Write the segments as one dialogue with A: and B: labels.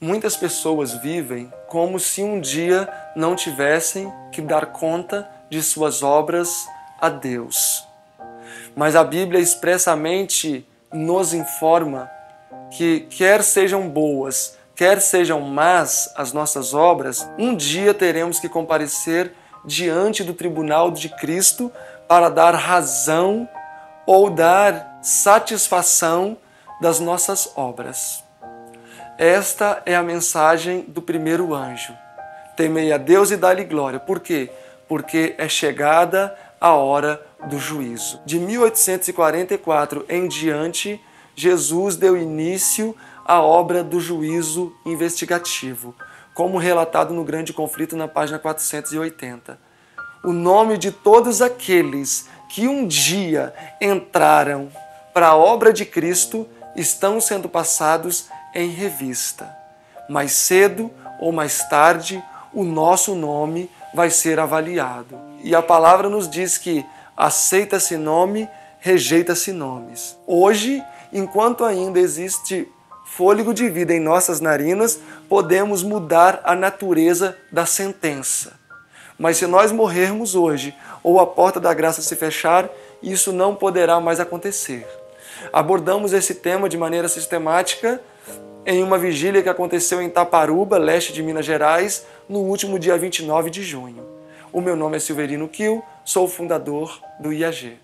A: Muitas pessoas vivem como se um dia não tivessem que dar conta de suas obras a Deus. Mas a Bíblia expressamente nos informa que, quer sejam boas, quer sejam más as nossas obras, um dia teremos que comparecer diante do tribunal de Cristo para dar razão ou dar satisfação das nossas obras. Esta é a mensagem do primeiro anjo. Temei a Deus e dá-lhe glória. Por quê? Porque é chegada a hora do juízo. De 1844 em diante, Jesus deu início à obra do juízo investigativo, como relatado no Grande Conflito na página 480. O nome de todos aqueles que um dia entraram para a obra de Cristo estão sendo passados em revista. Mais cedo ou mais tarde, o nosso nome vai ser avaliado. E a palavra nos diz que aceita-se nome, rejeita-se nomes. Hoje, enquanto ainda existe fôlego de vida em nossas narinas, podemos mudar a natureza da sentença. Mas se nós morrermos hoje ou a porta da graça se fechar, isso não poderá mais acontecer. Abordamos esse tema de maneira sistemática em uma vigília que aconteceu em Taparuba, leste de Minas Gerais, no último dia 29 de junho. O meu nome é Silverino Kiel, sou o fundador do IAG.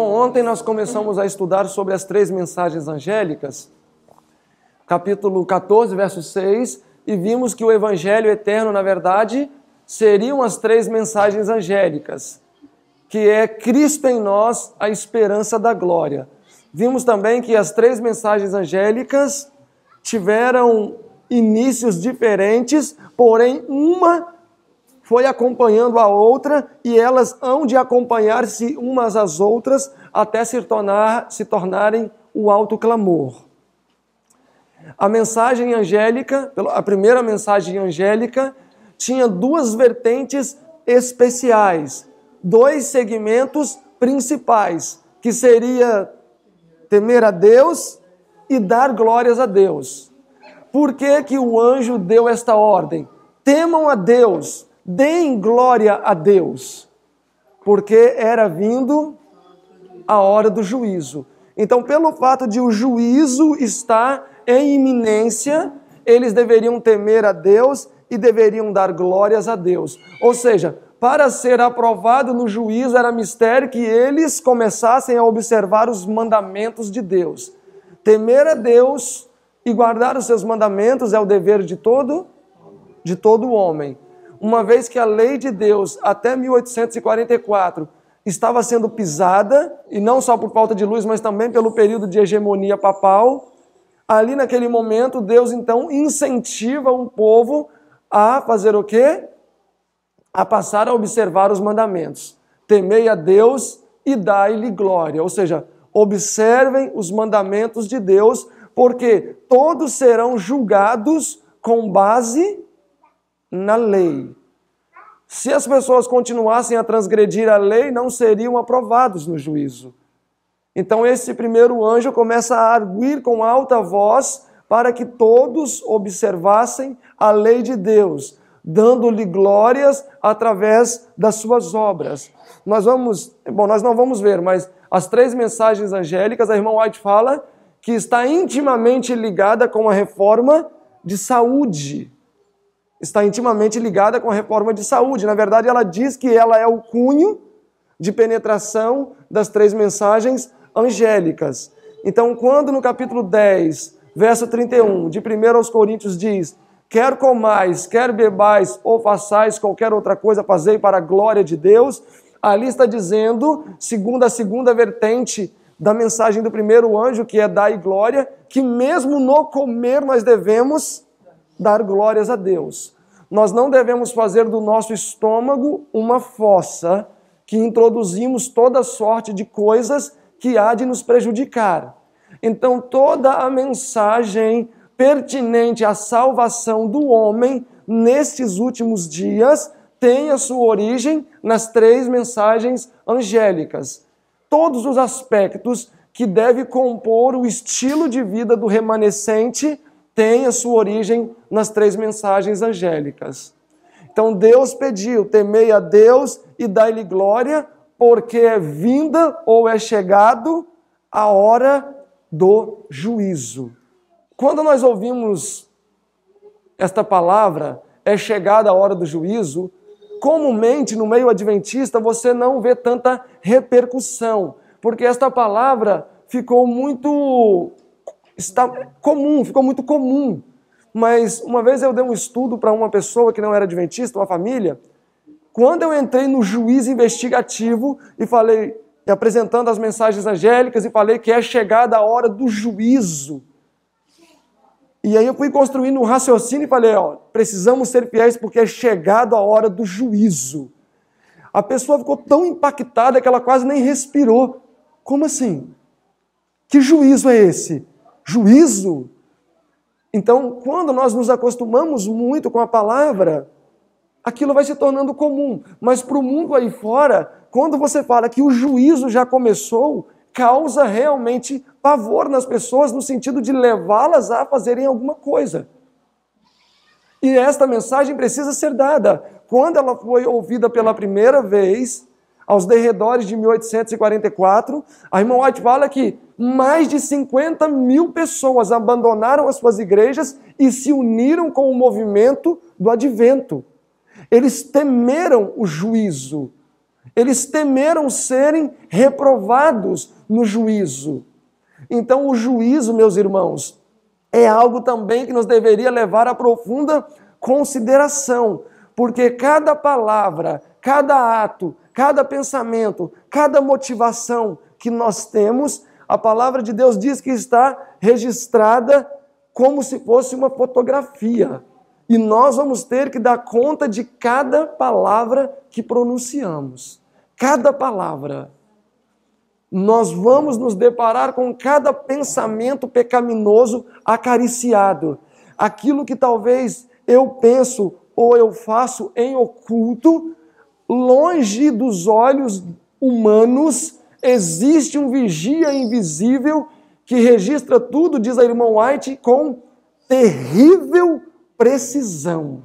A: Bom, ontem nós começamos a estudar sobre as três mensagens angélicas, capítulo 14, verso 6, e vimos que o Evangelho eterno, na verdade, seriam as três mensagens angélicas, que é Cristo em nós, a esperança da glória. Vimos também que as três mensagens angélicas tiveram inícios diferentes, porém uma foi acompanhando a outra e elas hão de acompanhar-se umas às outras até se, tornar, se tornarem o alto clamor. A mensagem angélica, a primeira mensagem angélica, tinha duas vertentes especiais, dois segmentos principais, que seria temer a Deus e dar glórias a Deus. Por que, que o anjo deu esta ordem? Temam a Deus, Deem glória a Deus, porque era vindo a hora do juízo. Então, pelo fato de o juízo estar em iminência, eles deveriam temer a Deus e deveriam dar glórias a Deus. Ou seja, para ser aprovado no juízo era mistério que eles começassem a observar os mandamentos de Deus. Temer a Deus e guardar os seus mandamentos é o dever de todo de todo homem uma vez que a lei de Deus, até 1844, estava sendo pisada, e não só por falta de luz, mas também pelo período de hegemonia papal, ali naquele momento, Deus então incentiva um povo a fazer o quê? A passar a observar os mandamentos. Temei a Deus e dai-lhe glória. Ou seja, observem os mandamentos de Deus, porque todos serão julgados com base na lei. Se as pessoas continuassem a transgredir a lei, não seriam aprovados no juízo. Então, esse primeiro anjo começa a arguir com alta voz para que todos observassem a lei de Deus, dando-lhe glórias através das suas obras. Nós vamos, bom, nós não vamos ver, mas as três mensagens angélicas, a irmã White fala que está intimamente ligada com a reforma de saúde está intimamente ligada com a reforma de saúde. Na verdade, ela diz que ela é o cunho de penetração das três mensagens angélicas. Então, quando no capítulo 10, verso 31, de 1 aos Coríntios diz: Quer comais, quer bebais ou façais qualquer outra coisa, fazei para a glória de Deus. Ali está dizendo, segundo a segunda vertente da mensagem do primeiro anjo, que é dar e glória, que mesmo no comer nós devemos dar glórias a Deus. Nós não devemos fazer do nosso estômago uma fossa que introduzimos toda sorte de coisas que há de nos prejudicar. Então, toda a mensagem pertinente à salvação do homem nestes últimos dias tem a sua origem nas três mensagens angélicas. Todos os aspectos que deve compor o estilo de vida do remanescente tem a sua origem nas três mensagens angélicas. Então Deus pediu: temei a Deus e dai-lhe glória, porque é vinda ou é chegado a hora do juízo. Quando nós ouvimos esta palavra, é chegada a hora do juízo, comumente no meio adventista você não vê tanta repercussão, porque esta palavra ficou muito está comum, ficou muito comum. Mas uma vez eu dei um estudo para uma pessoa que não era adventista, uma família, quando eu entrei no juiz investigativo e falei, e apresentando as mensagens angélicas e falei que é chegada a hora do juízo. E aí eu fui construindo um raciocínio e falei, ó, precisamos ser fiéis porque é chegada a hora do juízo. A pessoa ficou tão impactada que ela quase nem respirou. Como assim? Que juízo é esse? juízo. Então, quando nós nos acostumamos muito com a palavra, aquilo vai se tornando comum. Mas para o mundo aí fora, quando você fala que o juízo já começou, causa realmente pavor nas pessoas, no sentido de levá-las a fazerem alguma coisa. E esta mensagem precisa ser dada. Quando ela foi ouvida pela primeira vez, aos derredores de 1844, a irmã White fala que mais de 50 mil pessoas abandonaram as suas igrejas e se uniram com o movimento do advento. Eles temeram o juízo, eles temeram serem reprovados no juízo. Então, o juízo, meus irmãos, é algo também que nos deveria levar a profunda consideração, porque cada palavra, cada ato, cada pensamento, cada motivação que nós temos, a palavra de Deus diz que está registrada como se fosse uma fotografia. E nós vamos ter que dar conta de cada palavra que pronunciamos. Cada palavra. Nós vamos nos deparar com cada pensamento pecaminoso acariciado. Aquilo que talvez eu penso ou eu faço em oculto, longe dos olhos humanos, existe um vigia invisível que registra tudo, diz a irmã White, com terrível precisão.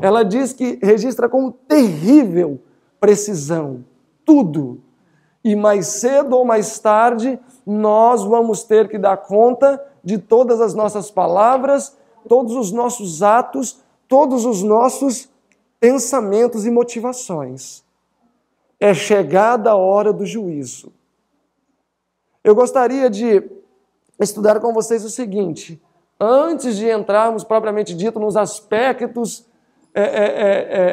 A: Ela diz que registra com terrível precisão tudo. E mais cedo ou mais tarde, nós vamos ter que dar conta de todas as nossas palavras, todos os nossos atos, todos os nossos pensamentos e motivações. É chegada a hora do juízo. Eu gostaria de estudar com vocês o seguinte: antes de entrarmos propriamente dito nos aspectos é, é, é, é,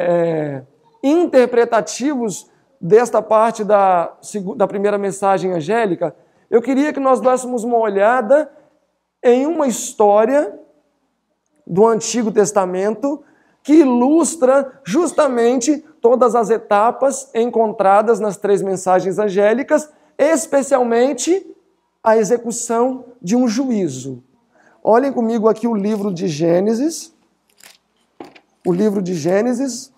A: é interpretativos desta parte da, da primeira mensagem angélica, eu queria que nós dessemos uma olhada em uma história do Antigo Testamento que ilustra justamente todas as etapas encontradas nas três mensagens angélicas, especialmente a execução de um juízo. Olhem comigo aqui o livro de Gênesis, o livro de Gênesis,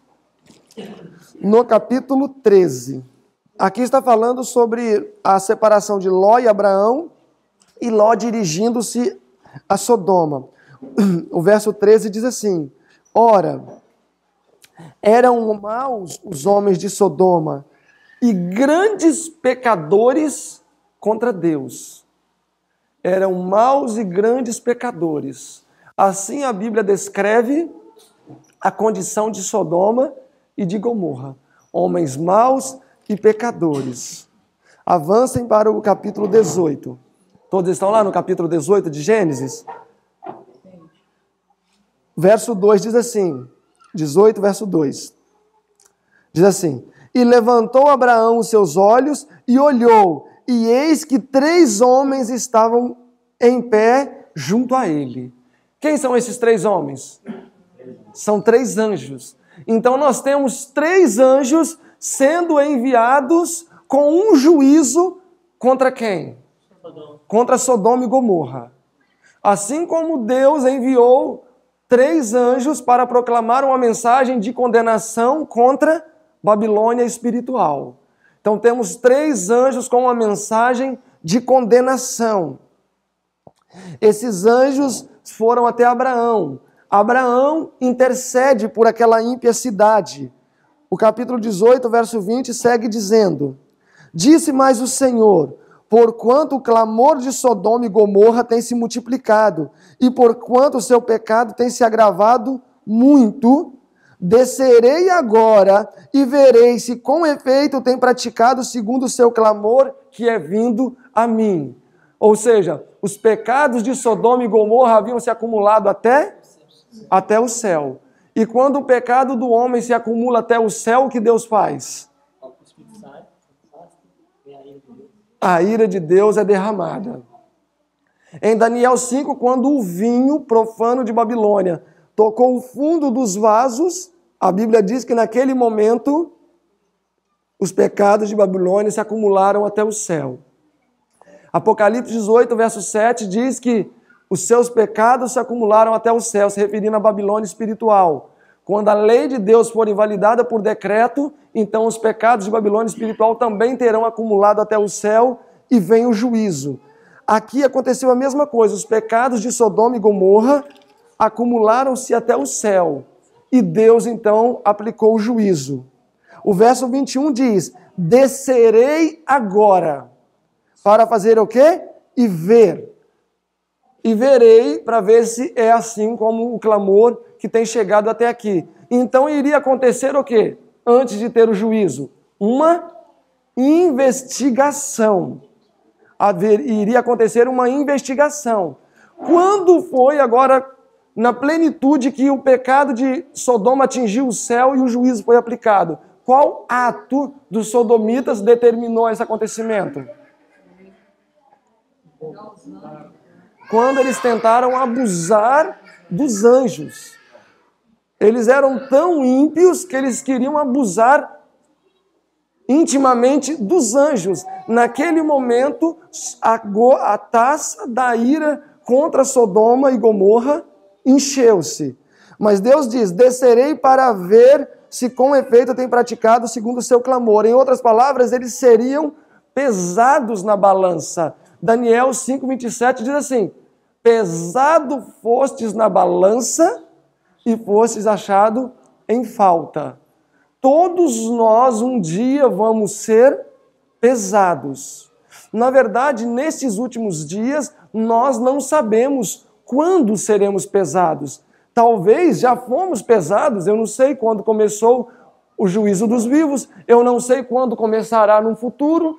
A: no capítulo 13. Aqui está falando sobre a separação de Ló e Abraão e Ló dirigindo-se a Sodoma. O verso 13 diz assim: Ora, eram maus os homens de Sodoma e grandes pecadores contra Deus. Eram maus e grandes pecadores. Assim a Bíblia descreve a condição de Sodoma e de Gomorra: homens maus e pecadores. Avancem para o capítulo 18. Todos estão lá no capítulo 18 de Gênesis? Verso 2 diz assim: 18, verso 2. Diz assim: E levantou Abraão os seus olhos e olhou, e eis que três homens estavam em pé junto a ele. Quem são esses três homens? São três anjos. Então nós temos três anjos sendo enviados com um juízo contra quem? Contra Sodoma e Gomorra. Assim como Deus enviou três anjos para proclamar uma mensagem de condenação contra Babilônia espiritual. Então temos três anjos com uma mensagem de condenação. Esses anjos foram até Abraão. Abraão intercede por aquela ímpia cidade. O capítulo 18, verso 20 segue dizendo: Disse mais o Senhor: porquanto o clamor de Sodoma e Gomorra tem se multiplicado, e porquanto o seu pecado tem se agravado muito, descerei agora e verei se com efeito tem praticado segundo o seu clamor que é vindo a mim. Ou seja, os pecados de Sodoma e Gomorra haviam se acumulado até até o céu. E quando o pecado do homem se acumula até o céu, o que Deus faz? a ira de Deus é derramada. Em Daniel 5, quando o vinho profano de Babilônia tocou o fundo dos vasos, a Bíblia diz que naquele momento os pecados de Babilônia se acumularam até o céu. Apocalipse 18, verso 7 diz que os seus pecados se acumularam até o céu, se referindo à Babilônia espiritual. Quando a lei de Deus for invalidada por decreto, então os pecados de Babilônia espiritual também terão acumulado até o céu e vem o juízo. Aqui aconteceu a mesma coisa, os pecados de Sodoma e Gomorra acumularam-se até o céu e Deus então aplicou o juízo. O verso 21 diz: Descerei agora para fazer o quê? E ver e verei para ver se é assim como o clamor que tem chegado até aqui. Então iria acontecer o quê? Antes de ter o juízo, uma investigação. Haver, iria acontecer uma investigação. Quando foi agora na plenitude que o pecado de Sodoma atingiu o céu e o juízo foi aplicado? Qual ato dos sodomitas determinou esse acontecimento? não quando eles tentaram abusar dos anjos. Eles eram tão ímpios que eles queriam abusar intimamente dos anjos. Naquele momento, a, a taça da ira contra Sodoma e Gomorra encheu-se. Mas Deus diz: descerei para ver se com efeito tem praticado segundo o seu clamor. Em outras palavras, eles seriam pesados na balança. Daniel 5,27 diz assim: pesado fostes na balança e fostes achado em falta. Todos nós um dia vamos ser pesados. Na verdade, nesses últimos dias, nós não sabemos quando seremos pesados. Talvez já fomos pesados, eu não sei quando começou o juízo dos vivos, eu não sei quando começará no futuro.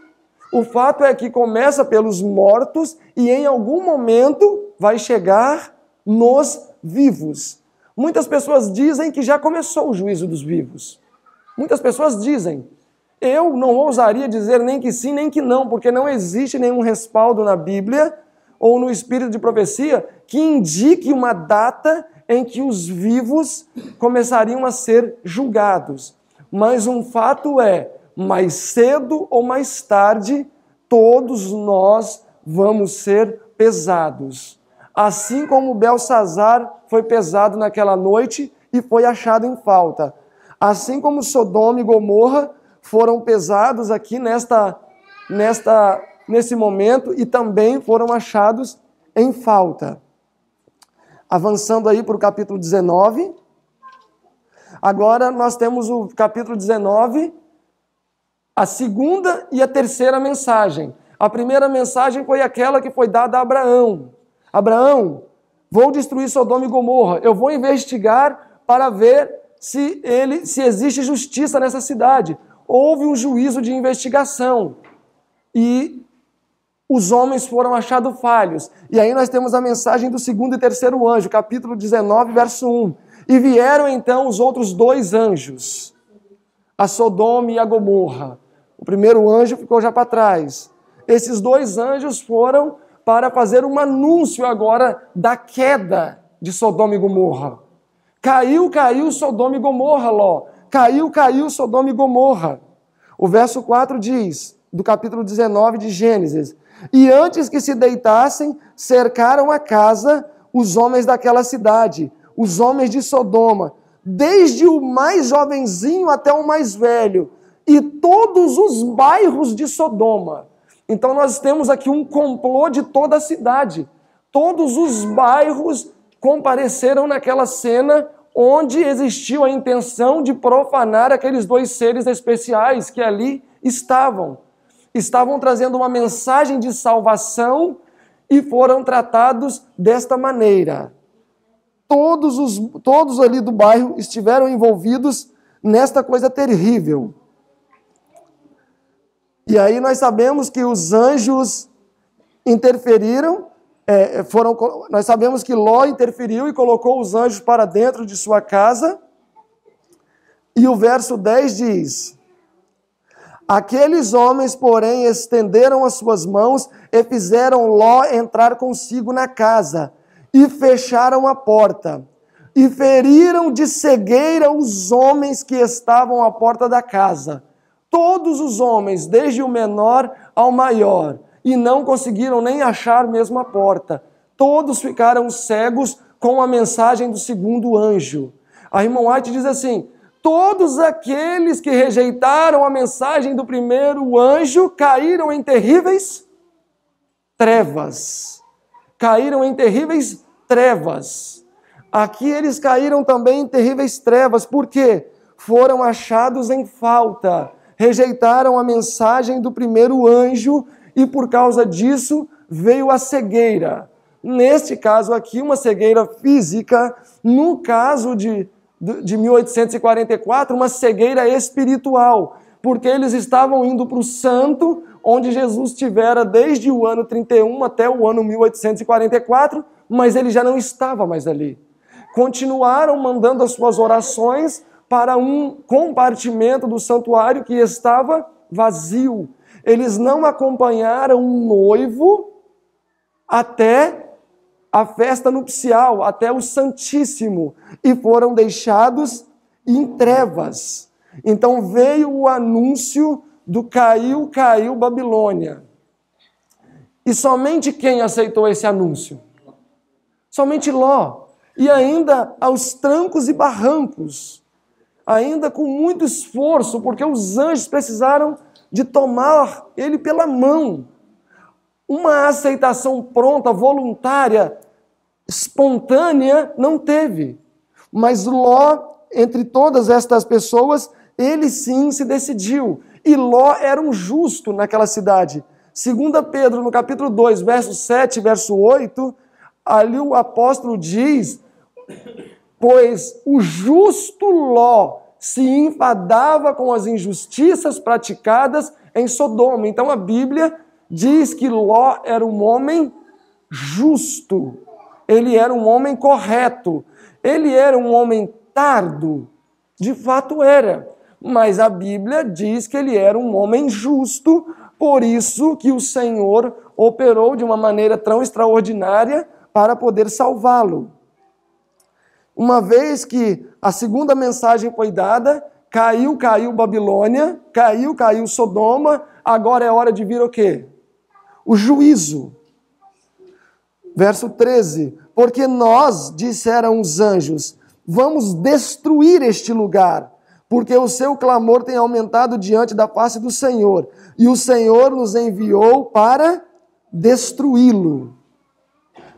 A: O fato é que começa pelos mortos e em algum momento vai chegar nos vivos. Muitas pessoas dizem que já começou o juízo dos vivos. Muitas pessoas dizem. Eu não ousaria dizer nem que sim, nem que não, porque não existe nenhum respaldo na Bíblia ou no espírito de profecia que indique uma data em que os vivos começariam a ser julgados. Mas um fato é, mais cedo ou mais tarde, todos nós vamos ser pesados. Assim como Belsazar foi pesado naquela noite e foi achado em falta. Assim como Sodoma e Gomorra foram pesados aqui nesta, nesta, nesse momento e também foram achados em falta. Avançando aí para o capítulo 19. Agora nós temos o capítulo 19, a segunda e a terceira mensagem. A primeira mensagem foi aquela que foi dada a Abraão. Abraão, vou destruir Sodoma e Gomorra, eu vou investigar para ver se, ele, se existe justiça nessa cidade. Houve um juízo de investigação e os homens foram achados falhos. E aí nós temos a mensagem do segundo e terceiro anjo, capítulo 19, verso 1. E vieram então os outros dois anjos, a Sodoma e a Gomorra. O primeiro anjo ficou já para trás. Esses dois anjos foram para fazer um anúncio agora da queda de Sodoma e Gomorra. Caiu, caiu Sodoma e Gomorra, Ló. Caiu, caiu Sodoma e Gomorra. O verso 4 diz, do capítulo 19 de Gênesis: E antes que se deitassem, cercaram a casa os homens daquela cidade, os homens de Sodoma, desde o mais jovenzinho até o mais velho, e todos os bairros de Sodoma. Então nós temos aqui um complô de toda a cidade. Todos os bairros compareceram naquela cena onde existiu a intenção de profanar aqueles dois seres especiais que ali estavam. Estavam trazendo uma mensagem de salvação e foram tratados desta maneira. Todos, os, todos ali do bairro estiveram envolvidos nesta coisa terrível. E aí nós sabemos que os anjos interferiram, é, é foram, nós sabemos que Ló interferiu e colocou os anjos para dentro de sua casa. E o verso 10 diz: Aqueles homens, porém, estenderam as suas mãos e fizeram Ló entrar consigo na casa, e fecharam a porta, e feriram de cegueira os homens que estavam à porta da casa todos os homens, desde o menor ao maior, e não conseguiram nem achar mesmo a porta. Todos ficaram cegos com a mensagem do segundo anjo. A irmã White diz assim: todos aqueles que rejeitaram a mensagem do primeiro anjo caíram em terríveis trevas. Caíram em terríveis trevas. Aqui eles caíram também em terríveis trevas, porque foram achados em falta rejeitaram a mensagem do primeiro anjo e por causa disso veio a cegueira. Neste caso aqui, uma cegueira física, no caso de, de 1844, uma cegueira espiritual, porque eles estavam indo para o santo, onde Jesus estivera desde o ano 31 até o ano 1844, mas ele já não estava mais ali. Continuaram mandando as suas orações, para um compartimento do santuário que estava vazio. Eles não acompanharam o noivo até a festa nupcial, até o Santíssimo, e foram deixados em trevas. Então veio o anúncio do caiu, caiu Babilônia. E somente quem aceitou esse anúncio? Somente Ló. E ainda aos trancos e barrancos ainda com muito esforço, porque os anjos precisaram de tomar ele pela mão. Uma aceitação pronta, voluntária, espontânea, não teve. Mas Ló, entre todas estas pessoas, ele sim se decidiu. E Ló era um justo naquela cidade. Segunda Pedro, no capítulo 2, verso 7, verso 8, ali o apóstolo diz Pois o justo Ló se enfadava com as injustiças praticadas em Sodoma. Então a Bíblia diz que Ló era um homem justo, ele era um homem correto, ele era um homem tardo. De fato era, mas a Bíblia diz que ele era um homem justo, por isso que o Senhor operou de uma maneira tão extraordinária para poder salvá-lo uma vez que a segunda mensagem foi dada, caiu, caiu Babilônia, caiu, caiu Sodoma, agora é hora de vir o quê? O juízo. Verso 13: Porque nós, disseram os anjos, vamos destruir este lugar, porque o seu clamor tem aumentado diante da face do Senhor, e o Senhor nos enviou para destruí-lo.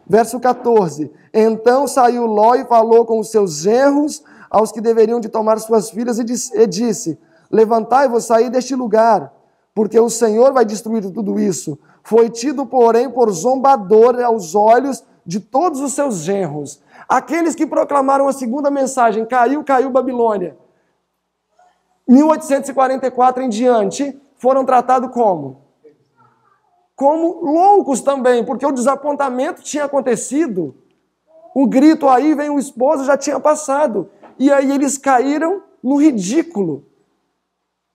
A: Verso 14: Então saiu Ló e falou com os seus genros, aos que deveriam de tomar suas filhas, e disse: Levantai-vos, saí deste lugar, porque o Senhor vai destruir tudo isso. Foi tido, porém, por zombador aos olhos de todos os seus genros. Aqueles que proclamaram a segunda mensagem: Caiu, caiu Babilônia. 1844 em diante, foram tratados como? como loucos também, porque o desapontamento tinha acontecido. O grito aí vem o esposo já tinha passado. E aí eles caíram no ridículo.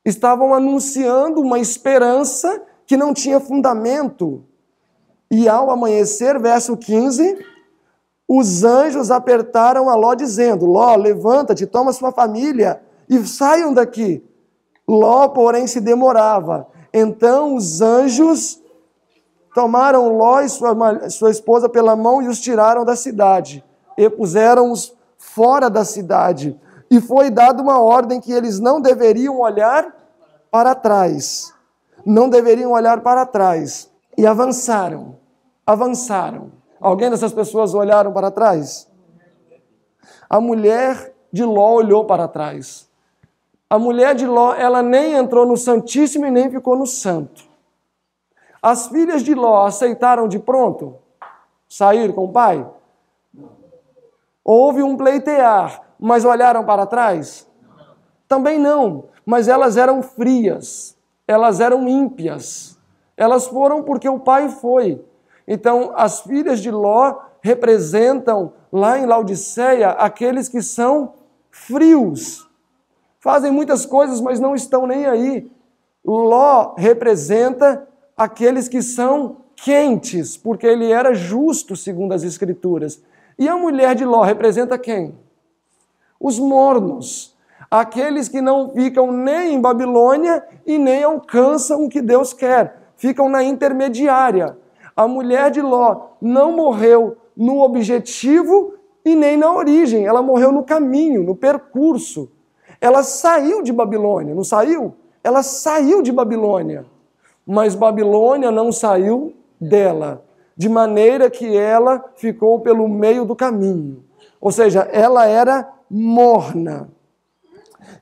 A: Estavam anunciando uma esperança que não tinha fundamento. E ao amanhecer, verso 15, os anjos apertaram a Ló, dizendo: Ló, levanta-te, toma sua família e saiam daqui. Ló, porém, se demorava. Então os anjos Tomaram Ló e sua, sua esposa pela mão e os tiraram da cidade, e puseram-os fora da cidade. E foi dada uma ordem que eles não deveriam olhar para trás. Não deveriam olhar para trás. E avançaram. Avançaram. Alguém dessas pessoas olharam para trás? A mulher de Ló olhou para trás. A mulher de Ló, ela nem entrou no Santíssimo e nem ficou no Santo. As filhas de Ló aceitaram de pronto sair com o pai? Houve um pleitear, mas olharam para trás? Também não, mas elas eram frias, elas eram ímpias. Elas foram porque o pai foi. Então, as filhas de Ló representam lá em Laodiceia aqueles que são frios. Fazem muitas coisas, mas não estão nem aí. Ló representa aqueles que são quentes, porque ele era justo segundo as Escrituras. E a mulher de Ló representa quem? Os mornos, aqueles que não ficam nem em Babilônia e nem alcançam o que Deus quer, ficam na intermediária. A mulher de Ló não morreu no objetivo e nem na origem, ela morreu no caminho, no percurso. Ela saiu de Babilônia, não saiu? Ela saiu de Babilônia mas Babilônia não saiu dela, de maneira que ela ficou pelo meio do caminho. Ou seja, ela era morna.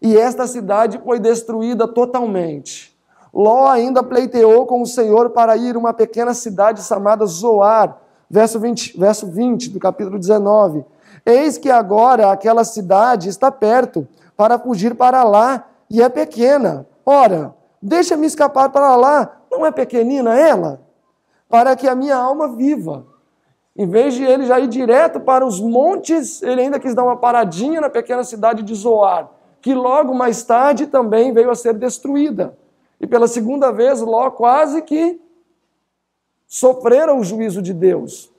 A: E esta cidade foi destruída totalmente. Ló ainda pleiteou com o Senhor para ir a uma pequena cidade chamada Zoar, verso 20, verso 20 do capítulo 19. Eis que agora aquela cidade está perto para fugir para lá e é pequena. Ora, Deixa-me escapar para lá. Não é pequenina ela? Para que a minha alma viva. Em vez de ele já ir direto para os montes, ele ainda quis dar uma paradinha na pequena cidade de Zoar, que logo mais tarde também veio a ser destruída. E pela segunda vez, Ló quase que sofreram o juízo de Deus.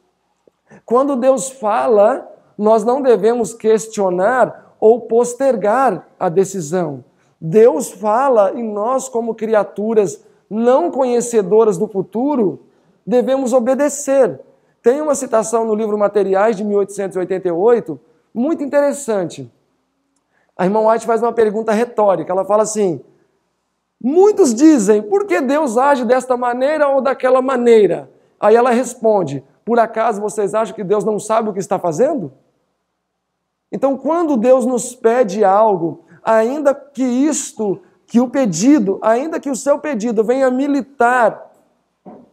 A: Quando Deus fala, nós não devemos questionar ou postergar a decisão. Deus fala e nós, como criaturas não conhecedoras do futuro, devemos obedecer. Tem uma citação no livro Materiais de 1888, muito interessante. A irmã White faz uma pergunta retórica. Ela fala assim: Muitos dizem, por que Deus age desta maneira ou daquela maneira? Aí ela responde: Por acaso vocês acham que Deus não sabe o que está fazendo? Então, quando Deus nos pede algo, ainda que isto, que o pedido, ainda que o seu pedido venha militar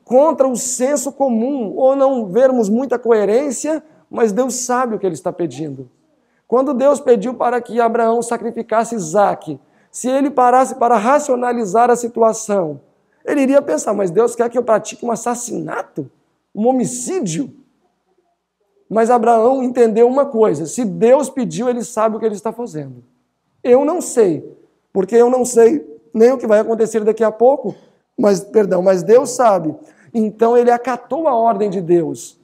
A: contra o senso comum ou não vermos muita coerência, mas Deus sabe o que ele está pedindo. Quando Deus pediu para que Abraão sacrificasse Isaac, se ele parasse para racionalizar a situação, ele iria pensar: mas Deus quer que eu pratique um assassinato? Um homicídio? Mas Abraão entendeu uma coisa: se Deus pediu, ele sabe o que ele está fazendo. Eu não sei, porque eu não sei nem o que vai acontecer daqui a pouco, mas perdão, mas Deus sabe. Então ele acatou a ordem de Deus.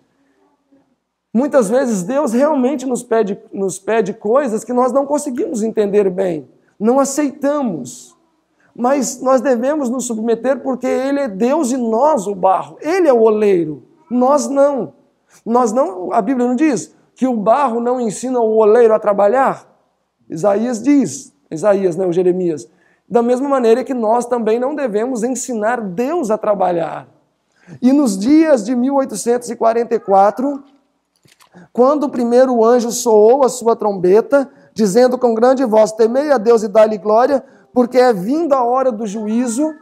A: Muitas vezes Deus realmente nos pede, nos pede coisas que nós não conseguimos entender bem, não aceitamos. Mas nós devemos nos submeter porque Ele é Deus e nós o barro. Ele é o oleiro, nós não. Nós não, a Bíblia não diz que o barro não ensina o oleiro a trabalhar? Isaías diz, Isaías, né, o Jeremias, da mesma maneira que nós também não devemos ensinar Deus a trabalhar. E nos dias de 1844, quando o primeiro anjo soou a sua trombeta, dizendo com grande voz: Temei a Deus e dá-lhe glória, porque é vinda a hora do juízo.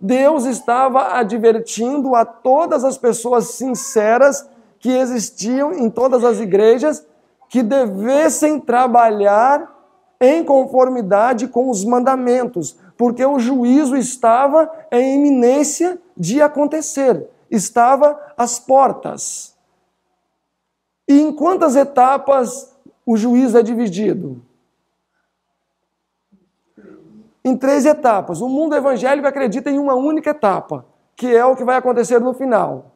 A: Deus estava advertindo a todas as pessoas sinceras que existiam em todas as igrejas que devessem trabalhar em conformidade com os mandamentos, porque o juízo estava em iminência de acontecer, estava às portas. E em quantas etapas o juízo é dividido? Em três etapas. O mundo evangélico acredita em uma única etapa, que é o que vai acontecer no final.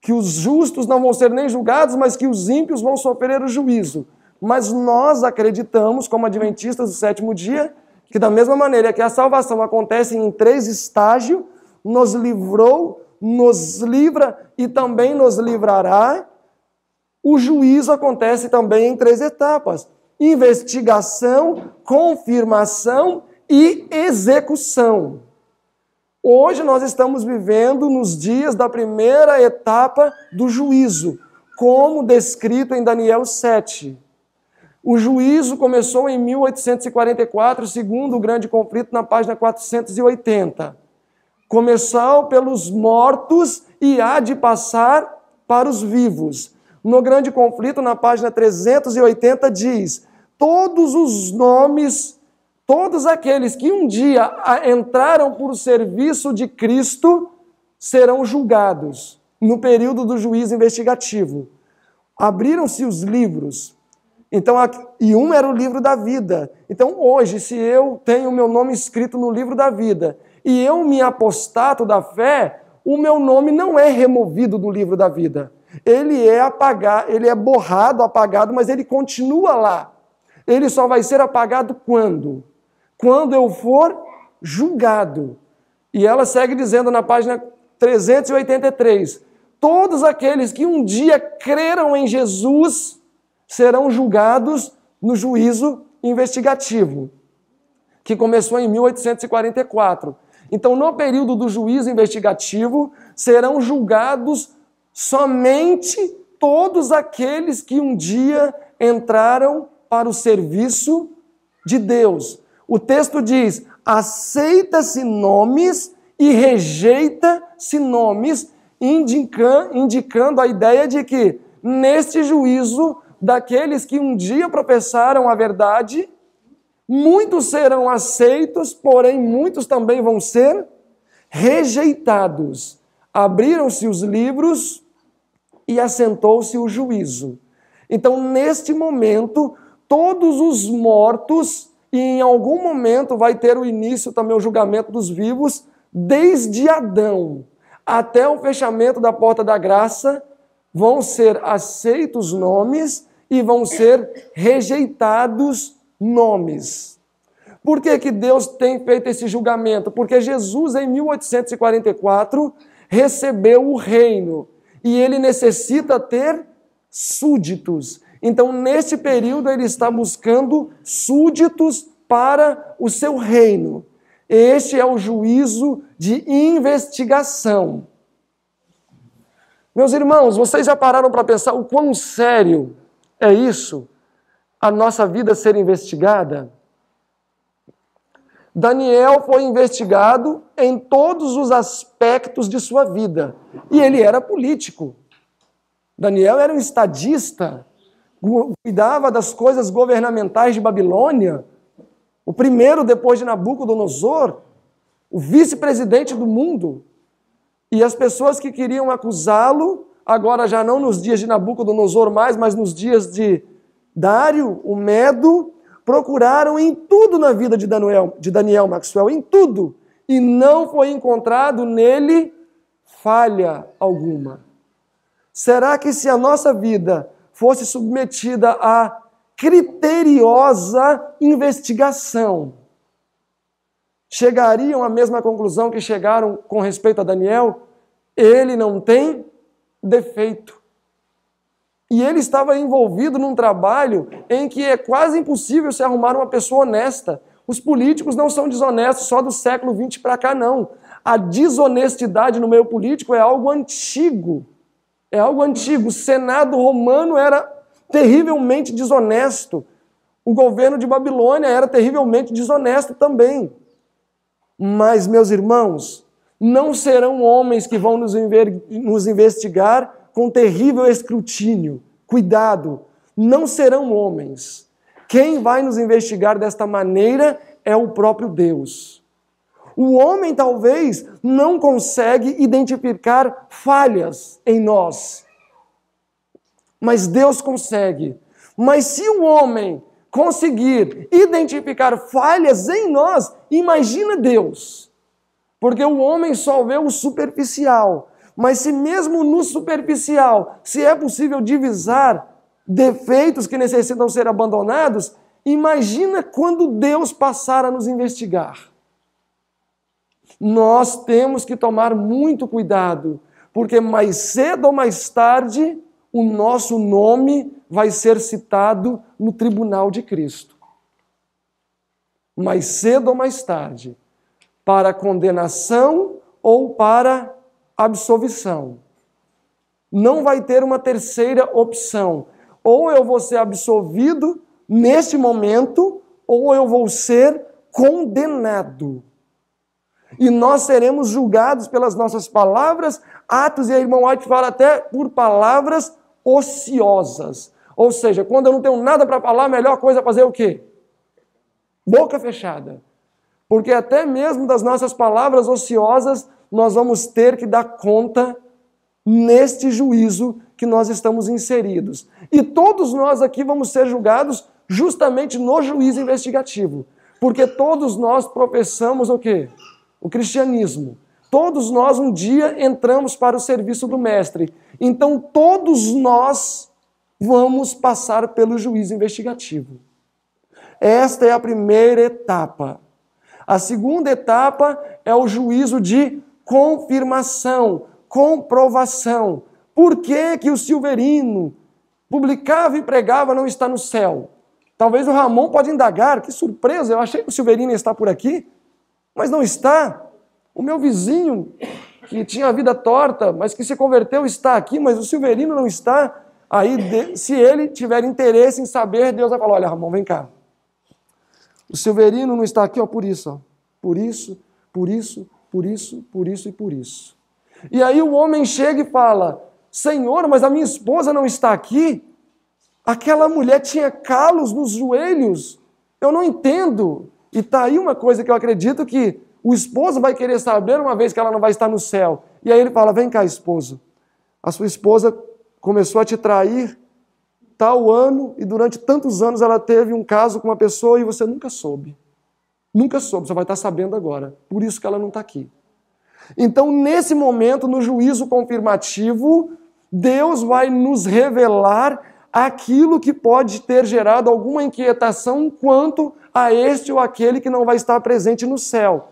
A: Que os justos não vão ser nem julgados, mas que os ímpios vão sofrer o juízo. Mas nós acreditamos, como adventistas do sétimo dia, que da mesma maneira que a salvação acontece em três estágios, nos livrou, nos livra e também nos livrará. O juízo acontece também em três etapas: investigação, confirmação e execução. Hoje nós estamos vivendo nos dias da primeira etapa do juízo, como descrito em Daniel 7. O juízo começou em 1844, segundo o grande conflito, na página 480. Começou pelos mortos e há de passar para os vivos. No grande conflito, na página 380, diz: todos os nomes, todos aqueles que um dia ah, entraram por serviço de Cristo, serão julgados no período do juízo investigativo. Abriram-se os livros então, e um era o livro da vida. Então, hoje, se eu tenho o meu nome escrito no livro da vida e eu me apostato da fé, o meu nome não é removido do livro da vida. Ele é apagado, ele é borrado, apagado, mas ele continua lá. Ele só vai ser apagado quando? Quando eu for julgado. E ela segue dizendo na página 383: Todos aqueles que um dia creram em Jesus, serão julgados no juízo investigativo, que começou em 1844. Então, no período do juízo investigativo, serão julgados somente todos aqueles que um dia entraram para o serviço de Deus. O texto diz: aceita-se nomes e rejeita-se nomes, indicando a ideia de que neste juízo daqueles que um dia professaram a verdade, muitos serão aceitos, porém muitos também vão ser rejeitados. Abriram-se os livros e assentou-se o juízo. Então, neste momento, todos os mortos, e em algum momento vai ter o início também o julgamento dos vivos, desde Adão até o fechamento da porta da graça, vão ser aceitos nomes e vão ser rejeitados nomes. Por que, que Deus tem feito esse julgamento? Porque Jesus, em 1844, recebeu o reino e ele necessita ter súditos. Então, nesse período, ele está buscando súditos para o seu reino. Este é o juízo de investigação. Meus irmãos, vocês já pararam para pensar o quão sério é isso? A nossa vida ser investigada? Daniel foi investigado em todos os aspectos de sua vida. E ele era político. Daniel era um estadista, cuidava das coisas governamentais de Babilônia, o primeiro depois de Nabucodonosor, o vice-presidente do mundo. E as pessoas que queriam acusá-lo agora já não nos dias de Nabucodonosor mais, mas nos dias de Dário, o Medo, procuraram em tudo na vida de Daniel, de Daniel Maxwell, em tudo, e não foi encontrado nele falha alguma. Será que se a nossa vida fosse submetida a criteriosa investigação, chegariam à mesma conclusão que chegaram com respeito a Daniel? Ele não tem defeito. E ele estava envolvido num trabalho em que é quase impossível se arrumar uma pessoa honesta. Os políticos não são desonestos só do século XX para cá, não. A desonestidade no meio político é algo antigo. É algo antigo. O Senado romano era terrivelmente desonesto. O governo de Babilônia era terrivelmente desonesto também. Mas, meus irmãos, não serão homens que vão nos, nos investigar com terrível escrutínio. Cuidado, não serão homens. Quem vai nos investigar desta maneira é o próprio Deus. O homem talvez não consegue identificar falhas em nós. Mas Deus consegue. Mas se o homem conseguir identificar falhas em nós, imagina Deus. Porque o homem só vê o superficial. Mas se mesmo no superficial, se é possível divisar defeitos que necessitam ser abandonados, imagina quando Deus passar a nos investigar. Nós temos que tomar muito cuidado, porque mais cedo ou mais tarde o nosso nome vai ser citado no tribunal de Cristo. Mais cedo ou mais tarde, para condenação ou para absolvição. Não vai ter uma terceira opção. Ou eu vou ser absolvido neste momento, ou eu vou ser condenado. E nós seremos julgados pelas nossas palavras, Atos e a irmã White fala até por palavras ociosas. Ou seja, quando eu não tenho nada para falar, a melhor coisa é fazer o quê? Boca fechada. Porque até mesmo das nossas palavras ociosas, nós vamos ter que dar conta neste juízo que nós estamos inseridos. E todos nós aqui vamos ser julgados justamente no juízo investigativo. Porque todos nós professamos o quê? O cristianismo. Todos nós um dia entramos para o serviço do mestre. Então todos nós vamos passar pelo juízo investigativo. Esta é a primeira etapa. A segunda etapa é o juízo de confirmação, comprovação. Por que, que o Silverino publicava e pregava não está no céu? Talvez o Ramon pode indagar, que surpresa, eu achei que o Silverino está por aqui, mas não está. O meu vizinho, que tinha a vida torta, mas que se converteu, está aqui, mas o Silverino não está. Aí, se ele tiver interesse em saber, Deus vai falar: olha, Ramon, vem cá, o Silverino não está aqui ó, por isso, ó. por isso, por isso, por isso, por isso e por isso. E aí o homem chega e fala: Senhor, mas a minha esposa não está aqui? Aquela mulher tinha calos nos joelhos. Eu não entendo. E está aí uma coisa que eu acredito que o esposo vai querer saber uma vez que ela não vai estar no céu. E aí ele fala: Vem cá, esposo. A sua esposa começou a te trair tal ano e durante tantos anos ela teve um caso com uma pessoa e você nunca soube. Nunca soube, você vai estar sabendo agora. Por isso que ela não está aqui. Então, nesse momento, no juízo confirmativo, Deus vai nos revelar aquilo que pode ter gerado alguma inquietação quanto a este ou aquele que não vai estar presente no céu.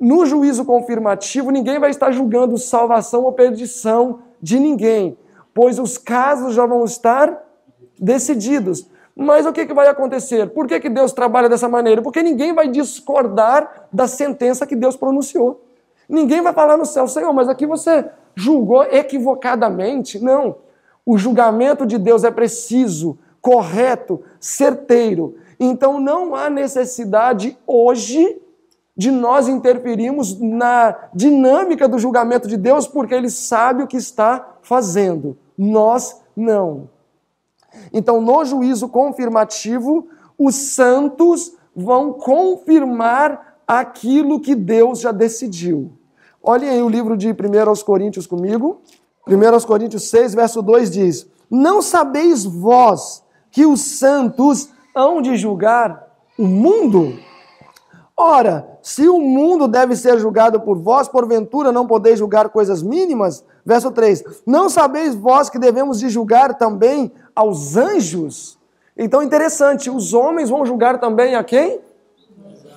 A: No juízo confirmativo, ninguém vai estar julgando salvação ou perdição de ninguém, pois os casos já vão estar decididos. Mas o que, que vai acontecer? Por que, que Deus trabalha dessa maneira? Porque ninguém vai discordar da sentença que Deus pronunciou. Ninguém vai falar no céu, Senhor, mas aqui você julgou equivocadamente. Não. O julgamento de Deus é preciso, correto, certeiro. Então não há necessidade hoje de nós interferirmos na dinâmica do julgamento de Deus, porque ele sabe o que está fazendo. Nós não. Então, no juízo confirmativo, os santos vão confirmar aquilo que Deus já decidiu. Olhem aí o livro de 1 Coríntios comigo. 1 Coríntios 6, verso 2 diz: Não sabeis vós que os santos hão de julgar o mundo? Ora, se o mundo deve ser julgado por vós, porventura não podeis julgar coisas mínimas? Verso 3: Não sabeis vós que devemos de julgar também aos anjos. Então, interessante, os homens vão julgar também a quem?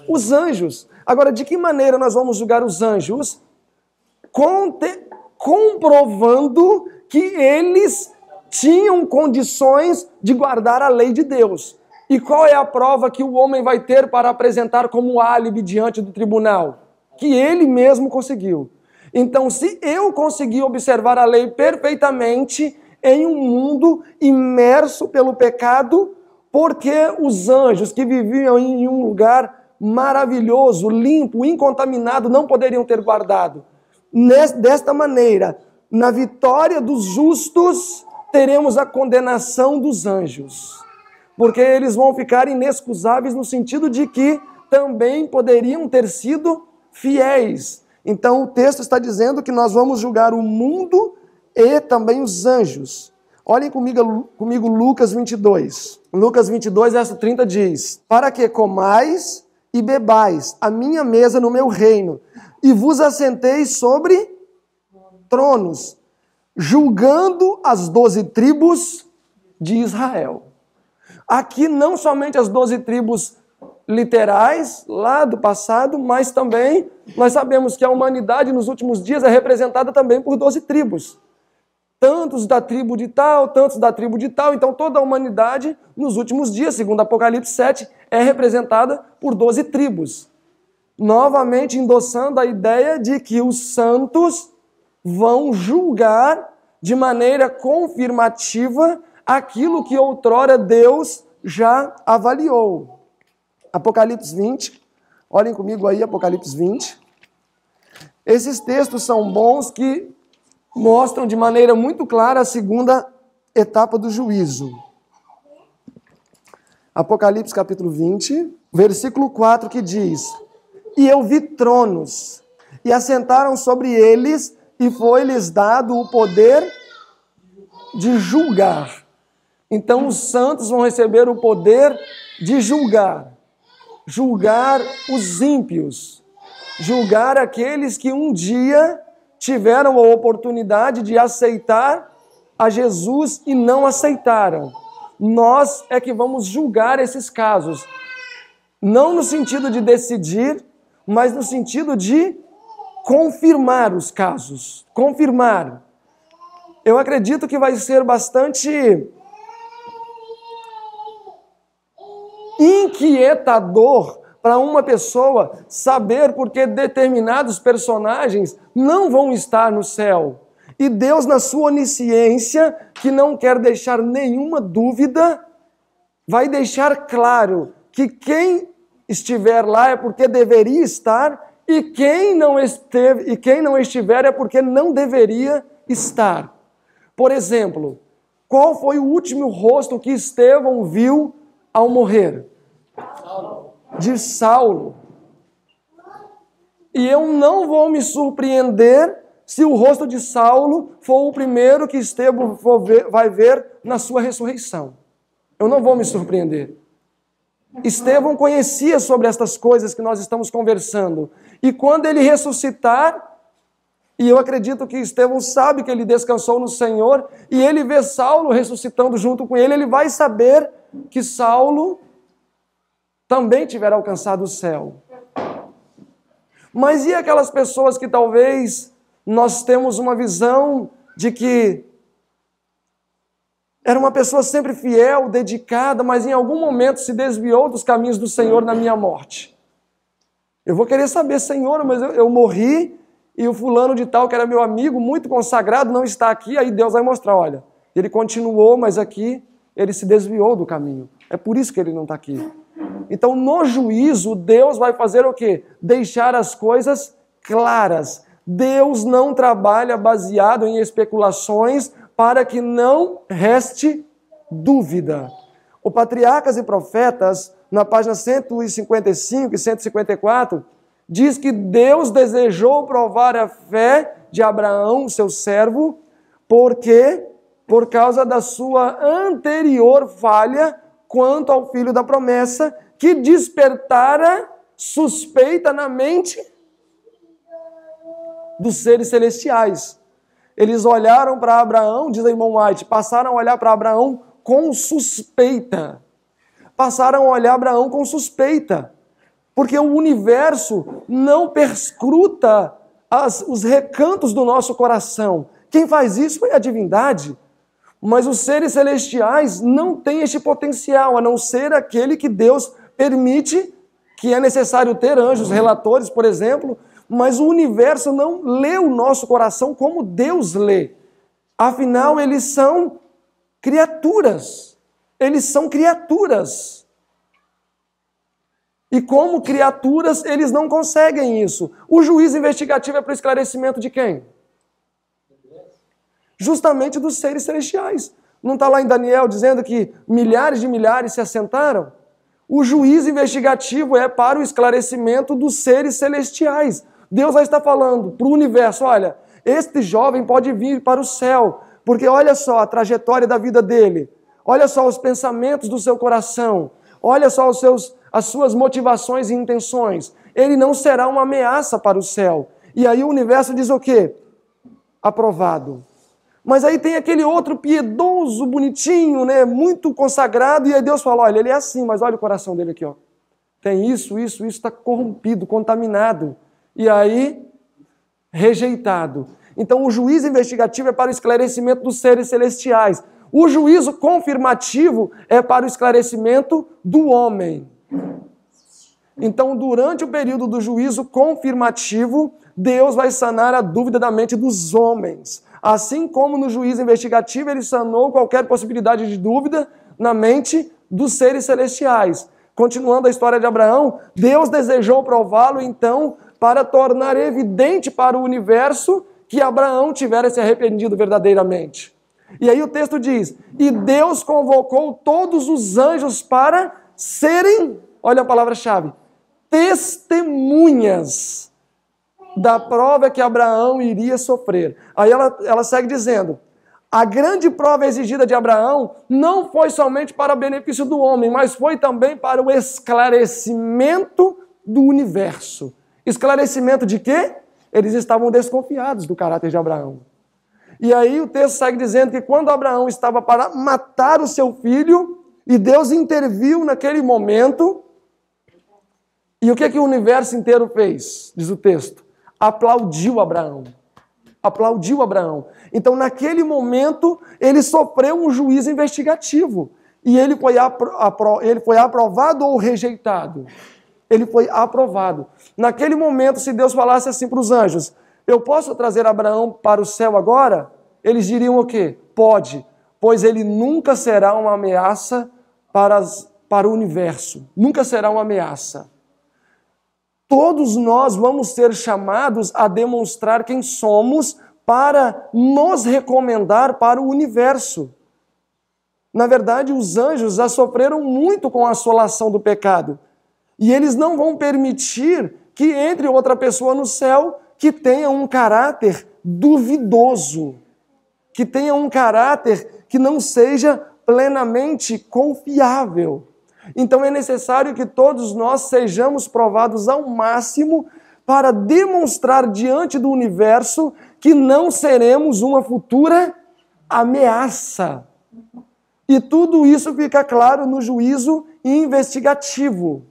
A: Os anjos. Agora, de que maneira nós vamos julgar os anjos? Conte comprovando que eles tinham condições de guardar a lei de Deus. E qual é a prova que o homem vai ter para apresentar como álibi diante do tribunal? Que ele mesmo conseguiu. Então, se eu conseguir observar a lei perfeitamente, em um mundo imerso pelo pecado, porque os anjos que viviam em um lugar maravilhoso, limpo, incontaminado, não poderiam ter guardado. Desta maneira, na vitória dos justos, teremos a condenação dos anjos, porque eles vão ficar inexcusáveis no sentido de que também poderiam ter sido fiéis. Então o texto está dizendo que nós vamos julgar o mundo e também os anjos. Olhem comigo, comigo Lucas 22. Lucas 22, verso 30 diz: Para que comais e bebais a minha mesa no meu reino, e vos assenteis sobre tronos, julgando as doze tribos de Israel. Aqui não somente as doze tribos literais lá do passado, mas também nós sabemos que a humanidade nos últimos dias é representada também por doze tribos tantos da tribo de tal, tantos da tribo de tal. Então toda a humanidade, nos últimos dias, segundo Apocalipse 7, é representada por 12 tribos. Novamente endossando a ideia de que os santos vão julgar de maneira confirmativa aquilo que outrora Deus já avaliou. Apocalipse 20, olhem comigo aí, Apocalipse 20. Esses textos são bons que mostram de maneira muito clara a segunda etapa do juízo. Apocalipse capítulo 20, versículo 4 que diz: E eu vi tronos, e assentaram sobre eles, e foi-lhes dado o poder de julgar. Então os santos vão receber o poder de julgar. Julgar os ímpios, julgar aqueles que um dia tiveram a oportunidade de aceitar a Jesus e não aceitaram. Nós é que vamos julgar esses casos, não no sentido de decidir, mas no sentido de confirmar os casos, confirmar. Eu acredito que vai ser bastante inquietador para uma pessoa saber porque determinados personagens não vão estar no céu. E Deus, na sua onisciência, que não quer deixar nenhuma dúvida, vai deixar claro que quem estiver lá é porque deveria estar e quem não esteve e quem não estiver é porque não deveria estar. Por exemplo, qual foi o último rosto que Estevão viu ao morrer? de Saulo. E eu não vou me surpreender se o rosto de Saulo for o primeiro que Estevão vai ver na sua ressurreição. Eu não vou me surpreender. Estevão conhecia sobre estas coisas que nós estamos conversando. E quando ele ressuscitar, e eu acredito que Estevão sabe que ele descansou no Senhor, e ele vê Saulo ressuscitando junto com ele, ele vai saber que Saulo também tiver alcançado o céu. Mas e aquelas pessoas que talvez nós temos uma visão de que era uma pessoa sempre fiel, dedicada, mas em algum momento se desviou dos caminhos do Senhor na minha morte. Eu vou querer saber, Senhor, mas eu, eu morri e o fulano de tal, que era meu amigo, muito consagrado, não está aqui, aí Deus vai mostrar, olha, ele continuou, mas aqui ele se desviou do caminho. É por isso que ele não está aqui. Então, no juízo, Deus vai fazer o quê? Deixar as coisas claras. Deus não trabalha baseado em especulações para que não reste dúvida. O Patriarcas e Profetas, na página 155 e 154, diz que Deus desejou provar a fé de Abraão, seu servo, porque por causa da sua anterior falha, quanto ao filho da promessa, que despertara suspeita na mente dos seres celestiais. Eles olharam para Abraão, diz Irmão White, passaram a olhar para Abraão com suspeita. Passaram a olhar Abraão com suspeita. Porque o universo não perscruta as, os recantos do nosso coração. Quem faz isso é a divindade. Mas os seres celestiais não têm este potencial, a não ser aquele que Deus permite, que é necessário ter anjos, relatores, por exemplo, mas o universo não lê o nosso coração como Deus lê. Afinal, eles são criaturas. Eles são criaturas. E como criaturas, eles não conseguem isso. O juiz investigativo é para o esclarecimento de quem? justamente dos seres celestiais. Não está lá em Daniel dizendo que milhares de milhares se assentaram? O juiz investigativo é para o esclarecimento dos seres celestiais. Deus já está falando para o universo: olha, este jovem pode vir para o céu, porque olha só a trajetória da vida dele, olha só os pensamentos do seu coração, olha só os seus, as suas motivações e intenções. Ele não será uma ameaça para o céu. E aí o universo diz o quê? Aprovado. Mas aí tem aquele outro piedoso, bonitinho, né, muito consagrado, e aí Deus fala: olha, ele é assim, mas olha o coração dele aqui, ó. Tem isso, isso, isso, está corrompido, contaminado. E aí, rejeitado. Então, o juízo investigativo é para o esclarecimento dos seres celestiais. O juízo confirmativo é para o esclarecimento do homem. Então, durante o período do juízo confirmativo, Deus vai sanar a dúvida da mente dos homens. Assim como no juízo investigativo ele sanou qualquer possibilidade de dúvida na mente dos seres celestiais. Continuando a história de Abraão, Deus desejou prová-lo então para tornar evidente para o universo que Abraão tivera se arrependido verdadeiramente. E aí o texto diz: E Deus convocou todos os anjos para serem, olha a palavra-chave, testemunhas da prova que Abraão iria sofrer. Aí ela, ela segue dizendo: a grande prova exigida de Abraão não foi somente para benefício do homem, mas foi também para o esclarecimento do universo. Esclarecimento de quê? Eles estavam desconfiados do caráter de Abraão. E aí o texto segue dizendo que quando Abraão estava para matar o seu filho, e Deus interviu naquele momento, e o que, que o universo inteiro fez? Diz o texto aplaudiu Abraão. Aplaudiu Abraão. Então, naquele momento, ele sofreu um juízo investigativo. E ele foi, apro ele foi aprovado ou rejeitado? Ele foi aprovado. Naquele momento, se Deus falasse assim para os anjos: Eu posso trazer Abraão para o céu agora? Eles diriam o quê? Pode, pois ele nunca será uma ameaça para, as, para o universo. Nunca será uma ameaça todos nós vamos ser chamados a demonstrar quem somos para nos recomendar para o universo. Na verdade, os anjos já sofreram muito com a assolação do pecado. E eles não vão permitir que entre outra pessoa no céu que tenha um caráter duvidoso, que tenha um caráter que não seja plenamente confiável. Então é necessário que todos nós sejamos provados ao máximo para demonstrar diante do universo que não seremos uma futura ameaça. E tudo isso fica claro no juízo investigativo.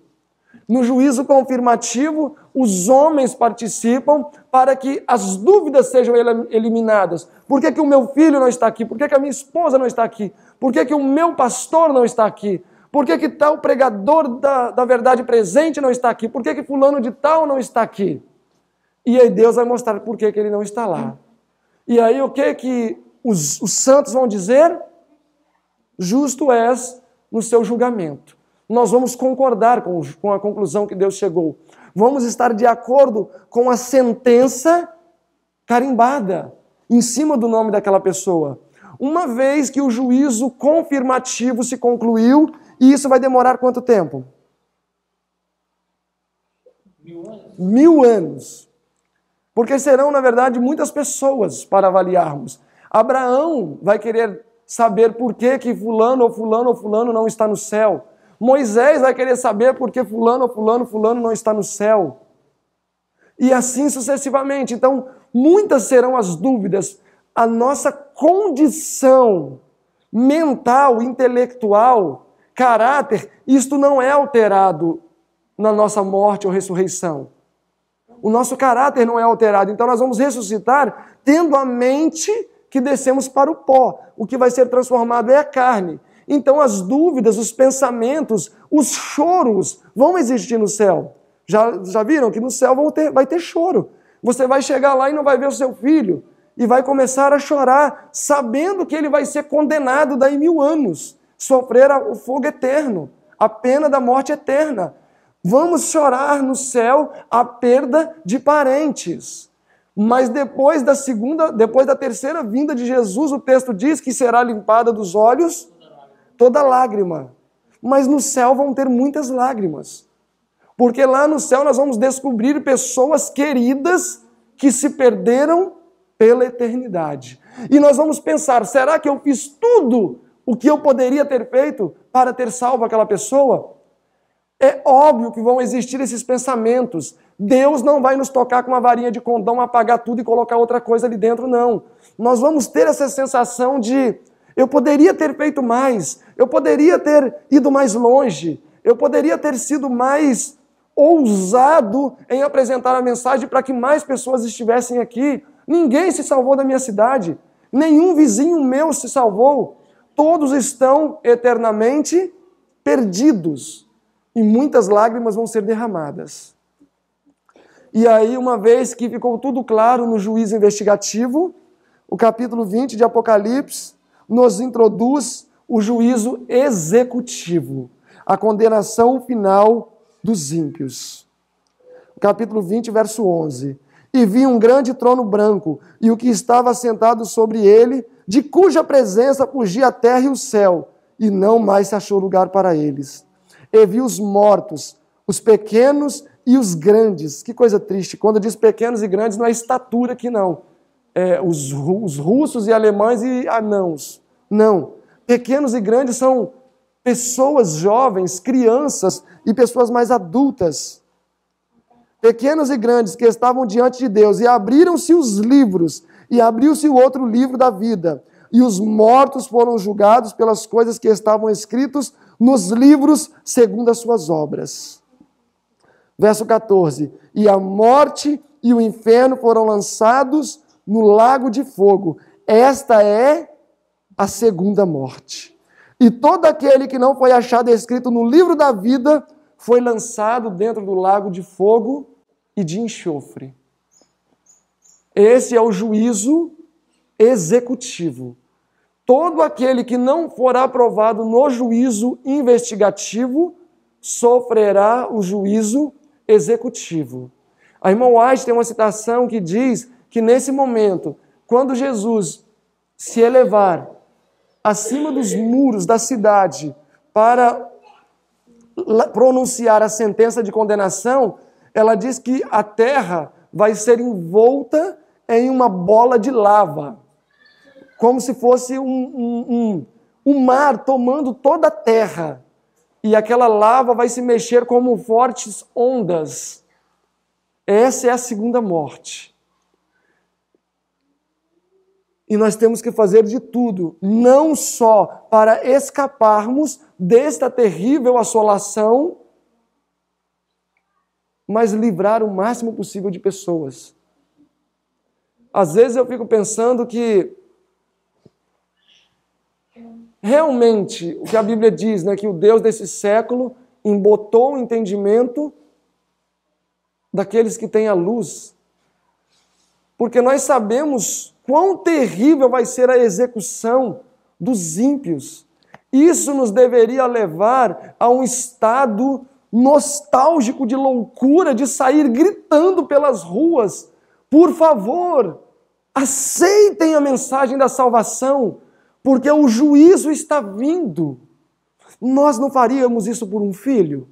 A: No juízo confirmativo, os homens participam para que as dúvidas sejam eliminadas. Por que, que o meu filho não está aqui? Por que, que a minha esposa não está aqui? Por que, que o meu pastor não está aqui? Por que, que tal pregador da, da verdade presente não está aqui? Por que, que fulano de tal não está aqui? E aí Deus vai mostrar por que, que ele não está lá. E aí o que que os, os santos vão dizer? Justo és no seu julgamento. Nós vamos concordar com, com a conclusão que Deus chegou. Vamos estar de acordo com a sentença carimbada em cima do nome daquela pessoa. Uma vez que o juízo confirmativo se concluiu e isso vai demorar quanto tempo? Mil anos. Mil anos. Porque serão, na verdade, muitas pessoas para avaliarmos. Abraão vai querer saber por que, que fulano ou fulano ou fulano não está no céu. Moisés vai querer saber por que fulano ou fulano, fulano não está no céu. E assim sucessivamente. Então, muitas serão as dúvidas. A nossa condição mental, intelectual, caráter, isto não é alterado na nossa morte ou ressurreição. O nosso caráter não é alterado, então nós vamos ressuscitar tendo a mente que descemos para o pó. O que vai ser transformado é a carne. Então as dúvidas, os pensamentos, os choros vão existir no céu. Já, já viram que no céu vão ter, vai ter choro. Você vai chegar lá e não vai ver o seu filho e vai começar a chorar, sabendo que ele vai ser condenado daí mil anos sofrer o fogo eterno, a pena da morte eterna. Vamos chorar no céu a perda de parentes. Mas depois da segunda, depois da terceira vinda de Jesus, o texto diz que será limpada dos olhos toda lágrima. Mas no céu vão ter muitas lágrimas. Porque lá no céu nós vamos descobrir pessoas queridas que se perderam pela eternidade. E nós vamos pensar: será que eu fiz tudo o que eu poderia ter feito para ter salvo aquela pessoa? É óbvio que vão existir esses pensamentos. Deus não vai nos tocar com uma varinha de condão, apagar tudo e colocar outra coisa ali dentro, não. Nós vamos ter essa sensação de eu poderia ter feito mais, eu poderia ter ido mais longe, eu poderia ter sido mais ousado em apresentar a mensagem para que mais pessoas estivessem aqui. Ninguém se salvou da minha cidade, nenhum vizinho meu se salvou todos estão eternamente perdidos e muitas lágrimas vão ser derramadas. E aí, uma vez que ficou tudo claro no juízo investigativo, o capítulo 20 de Apocalipse nos introduz o juízo executivo, a condenação final dos ímpios. Capítulo 20, verso 11. E vi um grande trono branco, e o que estava sentado sobre ele de cuja presença fugia a terra e o céu, e não mais se achou lugar para eles. E vi os mortos, os pequenos e os grandes. Que coisa triste. Quando diz pequenos e grandes, não é estatura aqui, não. É, os, os russos e alemães e anãos. Não. Pequenos e grandes são pessoas jovens, crianças e pessoas mais adultas. Pequenos e grandes que estavam diante de Deus e abriram-se os livros e abriu-se o outro livro da vida, e os mortos foram julgados pelas coisas que estavam escritos nos livros segundo as suas obras. Verso 14: E a morte e o inferno foram lançados no lago de fogo. Esta é a segunda morte. E todo aquele que não foi achado escrito no livro da vida foi lançado dentro do lago de fogo e de enxofre. Esse é o juízo executivo. Todo aquele que não for aprovado no juízo investigativo sofrerá o juízo executivo. A irmã White tem uma citação que diz que nesse momento, quando Jesus se elevar acima dos muros da cidade para pronunciar a sentença de condenação, ela diz que a terra vai ser envolta em uma bola de lava, como se fosse um, um, um, um mar tomando toda a terra. E aquela lava vai se mexer como fortes ondas. Essa é a segunda morte. E nós temos que fazer de tudo, não só para escaparmos desta terrível assolação, mas livrar o máximo possível de pessoas às vezes eu fico pensando que realmente o que a Bíblia diz, né, que o Deus desse século embotou o entendimento daqueles que têm a luz. Porque nós sabemos quão terrível vai ser a execução dos ímpios. Isso nos deveria levar a um estado nostálgico de loucura, de sair gritando pelas ruas: por favor, Aceitem a mensagem da salvação, porque o juízo está vindo. Nós não faríamos isso por um filho.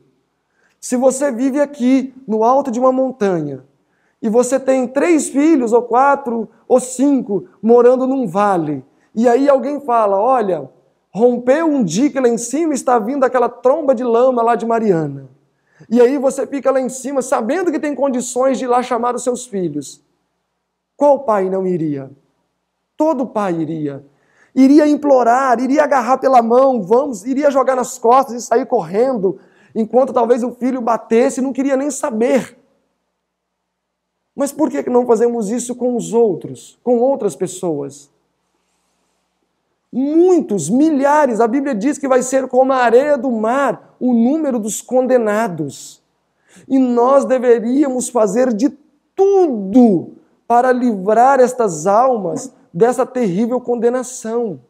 A: Se você vive aqui no alto de uma montanha e você tem três filhos, ou quatro, ou cinco, morando num vale, e aí alguém fala: Olha, rompeu um dique lá em cima, está vindo aquela tromba de lama lá de Mariana. E aí você fica lá em cima, sabendo que tem condições de ir lá chamar os seus filhos. Qual pai não iria? Todo pai iria. Iria implorar, iria agarrar pela mão, vamos, iria jogar nas costas e sair correndo, enquanto talvez o filho batesse não queria nem saber. Mas por que não fazemos isso com os outros, com outras pessoas? Muitos, milhares, a Bíblia diz que vai ser como a areia do mar o número dos condenados. E nós deveríamos fazer de tudo para livrar estas almas dessa terrível condenação.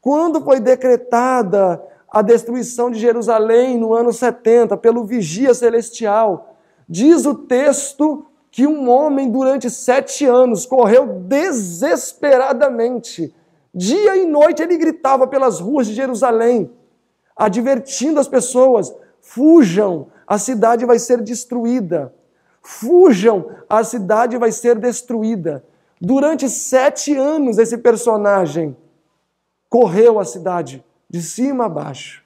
A: Quando foi decretada a destruição de Jerusalém no ano 70 pelo vigia celestial, diz o texto que um homem durante sete anos correu desesperadamente. Dia e noite ele gritava pelas ruas de Jerusalém, advertindo as pessoas: fujam, a cidade vai ser destruída. Fujam, a cidade vai ser destruída. Durante sete anos, esse personagem correu a cidade, de cima a baixo.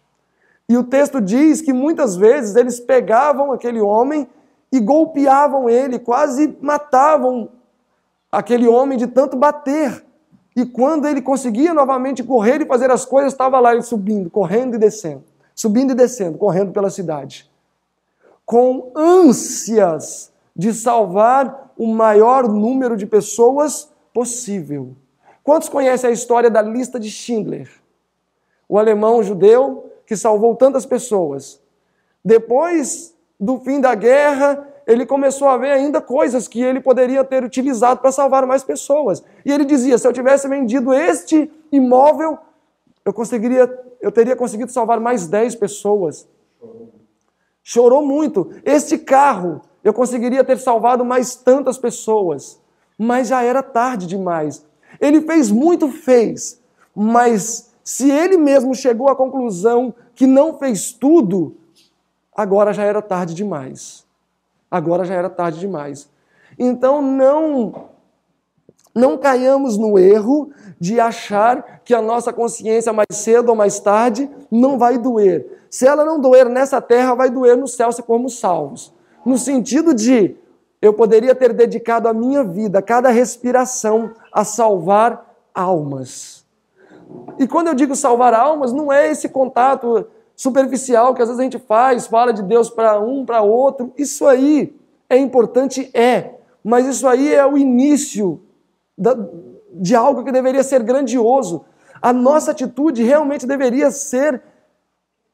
A: E o texto diz que muitas vezes eles pegavam aquele homem e golpeavam ele, quase matavam aquele homem de tanto bater. E quando ele conseguia novamente correr e fazer as coisas, estava lá ele subindo, correndo e descendo, subindo e descendo, correndo pela cidade. Com ânsias de salvar o maior número de pessoas possível. Quantos conhecem a história da lista de Schindler? O alemão judeu que salvou tantas pessoas. Depois do fim da guerra, ele começou a ver ainda coisas que ele poderia ter utilizado para salvar mais pessoas. E ele dizia: se eu tivesse vendido este imóvel, eu conseguiria, eu teria conseguido salvar mais 10 pessoas. Chorou muito. Este carro, eu conseguiria ter salvado mais tantas pessoas, mas já era tarde demais. Ele fez muito, fez, mas se ele mesmo chegou à conclusão que não fez tudo, agora já era tarde demais. Agora já era tarde demais. Então não não caiamos no erro de achar que a nossa consciência mais cedo ou mais tarde não vai doer. Se ela não doer nessa terra, vai doer no céu se formos salvos no sentido de eu poderia ter dedicado a minha vida, cada respiração, a salvar almas. E quando eu digo salvar almas, não é esse contato superficial que às vezes a gente faz, fala de Deus para um, para outro. Isso aí é importante, é, mas isso aí é o início da, de algo que deveria ser grandioso. A nossa atitude realmente deveria ser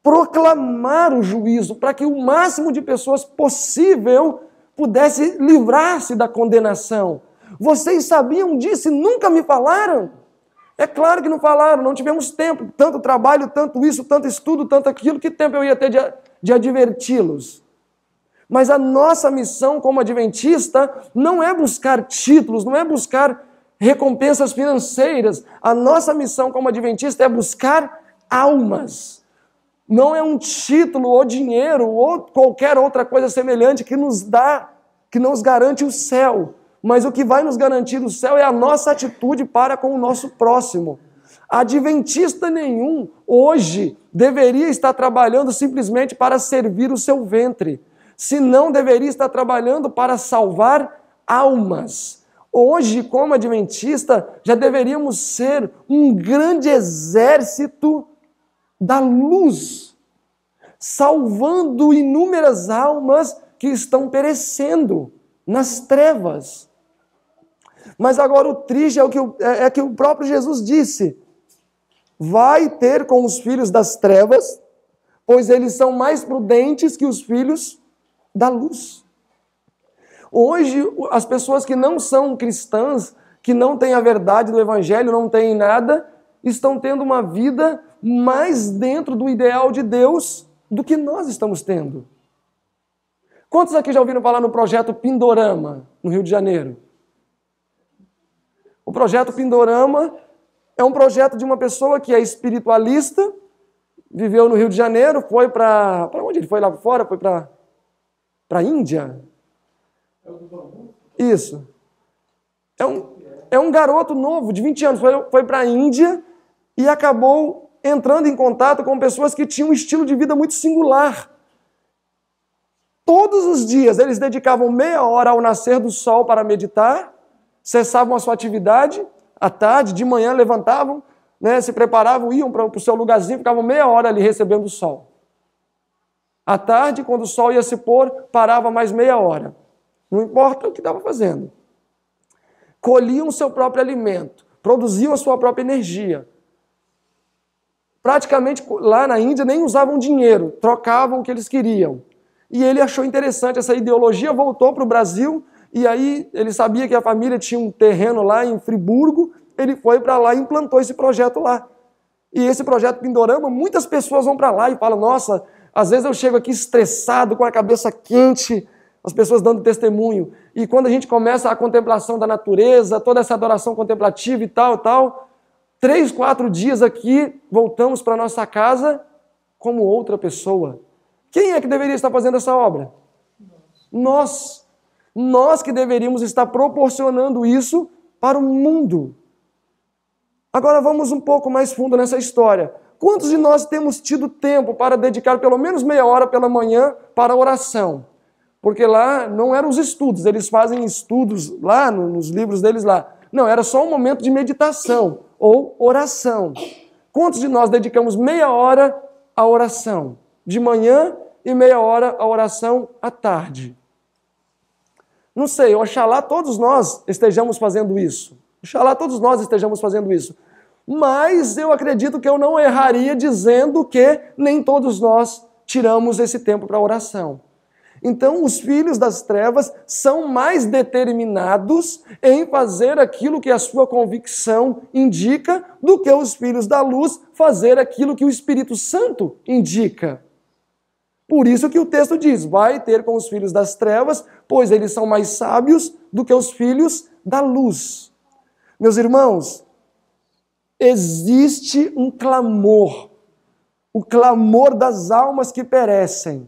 A: proclamar o juízo, para que o máximo de pessoas possível pudesse livrar-se da condenação. Vocês sabiam disso e nunca me falaram? É claro que não falaram, não tivemos tempo, tanto trabalho, tanto isso, tanto estudo, tanto aquilo, que tempo eu ia ter de, de adverti-los? Mas a nossa missão como adventista não é buscar títulos, não é buscar recompensas financeiras. A nossa missão como adventista é buscar almas não é um título ou dinheiro ou qualquer outra coisa semelhante que nos dá, que nos garante o céu. Mas o que vai nos garantir o céu é a nossa atitude para com o nosso próximo. Adventista nenhum hoje deveria estar trabalhando simplesmente para servir o seu ventre, se não deveria estar trabalhando para salvar almas. Hoje, como adventista, já deveríamos ser um grande exército da luz, salvando inúmeras almas que estão perecendo nas trevas. Mas agora o triste é o que o, é, é que o próprio Jesus disse: vai ter com os filhos das trevas, pois eles são mais prudentes que os filhos da luz. Hoje, as pessoas que não são cristãs, que não têm a verdade do Evangelho, não têm nada, estão tendo uma vida mais dentro do ideal de Deus do que nós estamos tendo. Quantos aqui já ouviram falar no projeto Pindorama, no Rio de Janeiro? O projeto Pindorama é um projeto de uma pessoa que é espiritualista, viveu no Rio de Janeiro, foi para. Para onde ele foi lá fora? Foi para. Para a Índia? Isso. É um, é um garoto novo, de 20 anos, foi, foi para a Índia e acabou entrando em contato com pessoas que tinham um estilo de vida muito singular. Todos os dias eles dedicavam meia hora ao nascer do sol para meditar, cessavam a sua atividade à tarde, de manhã levantavam, né, se preparavam, iam para o seu lugarzinho, ficavam meia hora ali recebendo o sol. À tarde, quando o sol ia se pôr, parava mais meia hora. Não importa o que estava fazendo. Colhiam o seu próprio alimento, produziam a sua própria energia, praticamente lá na Índia nem usavam dinheiro, trocavam o que eles queriam. E ele achou interessante essa ideologia, voltou para o Brasil e aí ele sabia que a família tinha um terreno lá em Friburgo, ele foi para lá e implantou esse projeto lá. E esse projeto Pindorama, muitas pessoas vão para lá e falam: "Nossa, às vezes eu chego aqui estressado, com a cabeça quente, as pessoas dando testemunho. E quando a gente começa a contemplação da natureza, toda essa adoração contemplativa e tal, tal, Três, quatro dias aqui, voltamos para nossa casa como outra pessoa. Quem é que deveria estar fazendo essa obra? Nós. Nós que deveríamos estar proporcionando isso para o mundo. Agora vamos um pouco mais fundo nessa história. Quantos de nós temos tido tempo para dedicar pelo menos meia hora pela manhã para oração? Porque lá não eram os estudos, eles fazem estudos lá nos livros deles lá. Não, era só um momento de meditação ou oração. Quantos de nós dedicamos meia hora à oração? De manhã e meia hora à oração à tarde. Não sei, oxalá todos nós estejamos fazendo isso. Oxalá todos nós estejamos fazendo isso. Mas eu acredito que eu não erraria dizendo que nem todos nós tiramos esse tempo para oração. Então, os filhos das trevas são mais determinados em fazer aquilo que a sua convicção indica do que os filhos da luz fazer aquilo que o Espírito Santo indica. Por isso que o texto diz: vai ter com os filhos das trevas, pois eles são mais sábios do que os filhos da luz. Meus irmãos, existe um clamor, o clamor das almas que perecem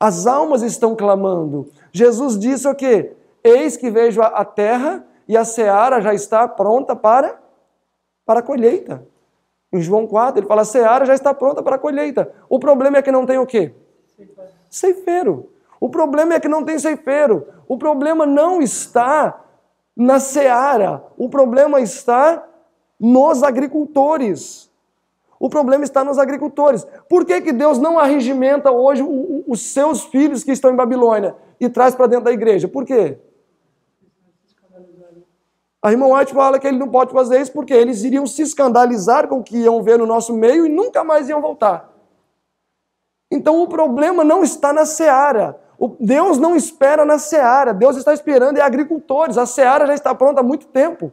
A: as almas estão clamando. Jesus disse o quê? Eis que vejo a terra e a seara já está pronta para, para a colheita. Em João 4, ele fala: a seara já está pronta para a colheita. O problema é que não tem o quê? Ceifeiro. O problema é que não tem ceifeiro. O problema não está na seara. O problema está nos agricultores. O problema está nos agricultores. Por que, que Deus não arregimenta hoje os seus filhos que estão em Babilônia e traz para dentro da igreja? Por quê? A irmã White fala que ele não pode fazer isso porque eles iriam se escandalizar com o que iam ver no nosso meio e nunca mais iam voltar. Então o problema não está na seara. Deus não espera na seara. Deus está esperando em é agricultores. A seara já está pronta há muito tempo.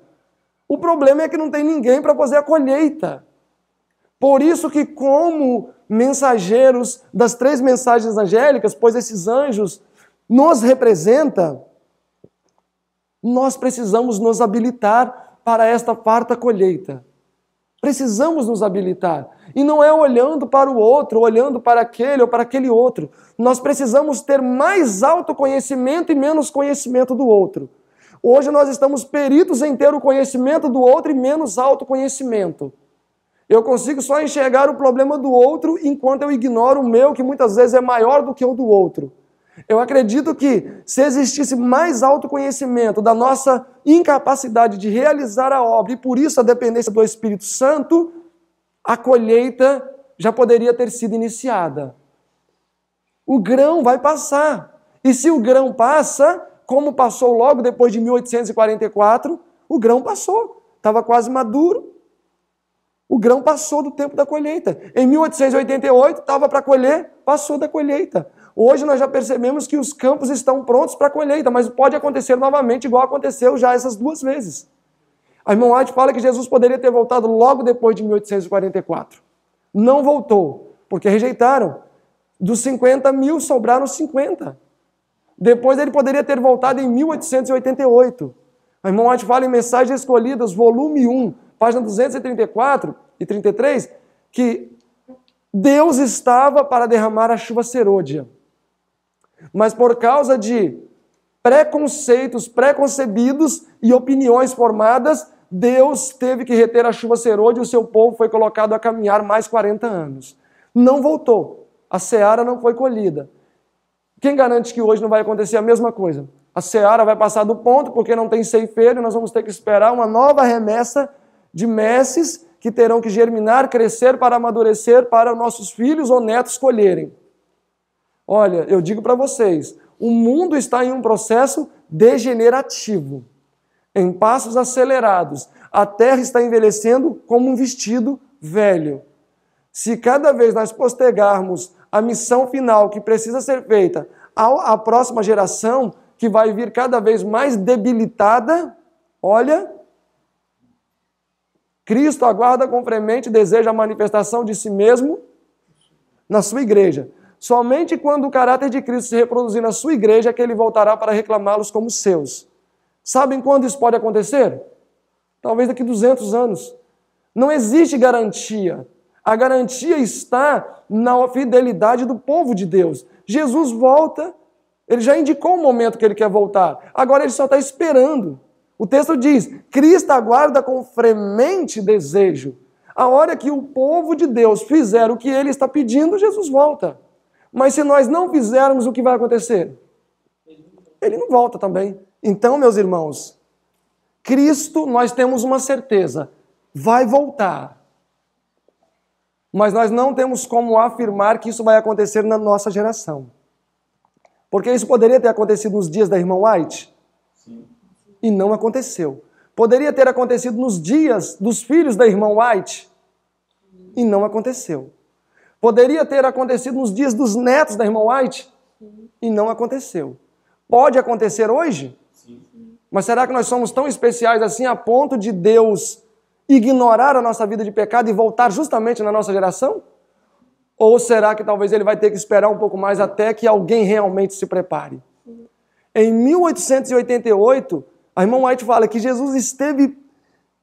A: O problema é que não tem ninguém para fazer a colheita. Por isso que, como mensageiros das três mensagens angélicas, pois esses anjos nos representam, nós precisamos nos habilitar para esta farta colheita. Precisamos nos habilitar. E não é olhando para o outro, olhando para aquele ou para aquele outro. Nós precisamos ter mais autoconhecimento e menos conhecimento do outro. Hoje nós estamos peritos em ter o conhecimento do outro e menos autoconhecimento. Eu consigo só enxergar o problema do outro enquanto eu ignoro o meu, que muitas vezes é maior do que o do outro. Eu acredito que se existisse mais autoconhecimento da nossa incapacidade de realizar a obra e por isso a dependência do Espírito Santo, a colheita já poderia ter sido iniciada. O grão vai passar. E se o grão passa, como passou logo depois de 1844, o grão passou, estava quase maduro, o grão passou do tempo da colheita. Em 1888 estava para colher, passou da colheita. Hoje nós já percebemos que os campos estão prontos para a colheita, mas pode acontecer novamente, igual aconteceu já essas duas vezes. A irmã White fala que Jesus poderia ter voltado logo depois de 1844. Não voltou, porque rejeitaram. Dos 50 mil, sobraram 50. Depois ele poderia ter voltado em 1888. A irmã White fala em Mensagens Escolhidas, volume 1, página 234 e 33, que Deus estava para derramar a chuva serôdia. Mas por causa de preconceitos preconcebidos e opiniões formadas, Deus teve que reter a chuva serôdia e o seu povo foi colocado a caminhar mais 40 anos. Não voltou. A seara não foi colhida. Quem garante que hoje não vai acontecer a mesma coisa? A seara vai passar do ponto porque não tem ceifeiro, nós vamos ter que esperar uma nova remessa de messes que terão que germinar, crescer para amadurecer, para nossos filhos ou netos colherem. Olha, eu digo para vocês, o mundo está em um processo degenerativo, em passos acelerados. A terra está envelhecendo como um vestido velho. Se cada vez nós postergarmos a missão final que precisa ser feita à próxima geração, que vai vir cada vez mais debilitada, olha, Cristo aguarda com fremente e deseja a manifestação de si mesmo na sua igreja. Somente quando o caráter de Cristo se reproduzir na sua igreja é que ele voltará para reclamá-los como seus. Sabem quando isso pode acontecer? Talvez daqui 200 anos. Não existe garantia. A garantia está na fidelidade do povo de Deus. Jesus volta, ele já indicou o momento que ele quer voltar. Agora ele só está esperando. O texto diz: Cristo aguarda com fremente desejo. A hora que o povo de Deus fizer o que ele está pedindo, Jesus volta. Mas se nós não fizermos, o que vai acontecer? Ele não volta também. Então, meus irmãos, Cristo, nós temos uma certeza, vai voltar. Mas nós não temos como afirmar que isso vai acontecer na nossa geração. Porque isso poderia ter acontecido nos dias da irmã White, e não aconteceu. Poderia ter acontecido nos dias dos filhos da irmã White e não aconteceu. Poderia ter acontecido nos dias dos netos da irmã White e não aconteceu. Pode acontecer hoje? Mas será que nós somos tão especiais assim a ponto de Deus ignorar a nossa vida de pecado e voltar justamente na nossa geração? Ou será que talvez ele vai ter que esperar um pouco mais até que alguém realmente se prepare? Em 1888, a irmã White fala que Jesus esteve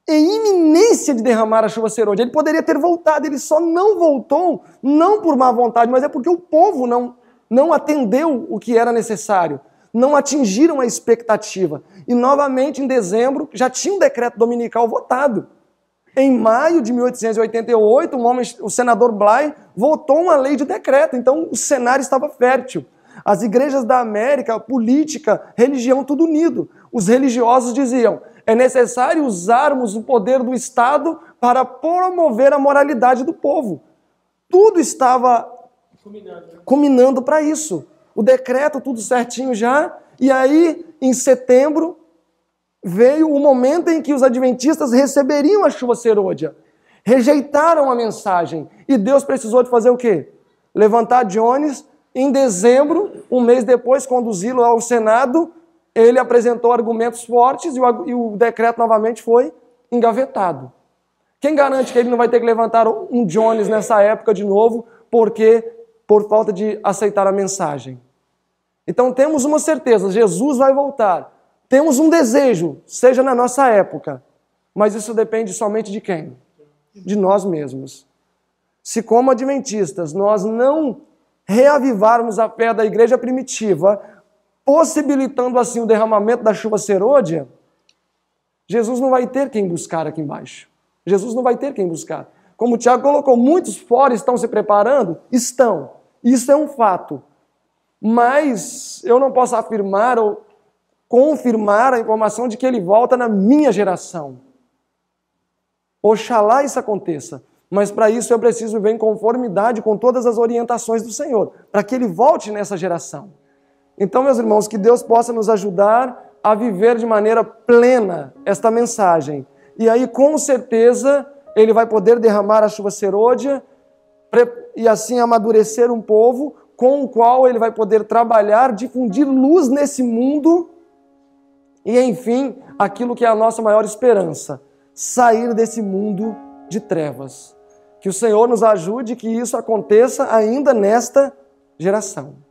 A: em iminência de derramar a chuva serôdia. Ele poderia ter voltado, ele só não voltou, não por má vontade, mas é porque o povo não, não atendeu o que era necessário, não atingiram a expectativa. E novamente, em dezembro, já tinha um decreto dominical votado. Em maio de 1888, um homem, o senador Bly votou uma lei de decreto, então o cenário estava fértil. As igrejas da América, política, religião, tudo unido. Os religiosos diziam: é necessário usarmos o poder do Estado para promover a moralidade do povo. Tudo estava culminando para isso. O decreto, tudo certinho já. E aí, em setembro, veio o momento em que os adventistas receberiam a chuva serôdia. Rejeitaram a mensagem. E Deus precisou de fazer o quê? Levantar Jones em dezembro, um mês depois, conduzi-lo ao Senado ele apresentou argumentos fortes e o, e o decreto novamente foi engavetado. Quem garante que ele não vai ter que levantar um Jones nessa época de novo, porque por falta de aceitar a mensagem? Então temos uma certeza, Jesus vai voltar. Temos um desejo, seja na nossa época, mas isso depende somente de quem? De nós mesmos. Se como adventistas nós não reavivarmos a fé da igreja primitiva, possibilitando assim o derramamento da chuva serôdia, Jesus não vai ter quem buscar aqui embaixo. Jesus não vai ter quem buscar. Como o Tiago colocou, muitos fora estão se preparando? Estão. Isso é um fato. Mas eu não posso afirmar ou confirmar a informação de que ele volta na minha geração. Oxalá isso aconteça. Mas para isso eu preciso ver em conformidade com todas as orientações do Senhor, para que ele volte nessa geração. Então, meus irmãos, que Deus possa nos ajudar a viver de maneira plena esta mensagem. E aí, com certeza, ele vai poder derramar a chuva serôdia e assim amadurecer um povo com o qual ele vai poder trabalhar, difundir luz nesse mundo e, enfim, aquilo que é a nossa maior esperança: sair desse mundo de trevas. Que o Senhor nos ajude que isso aconteça ainda nesta geração.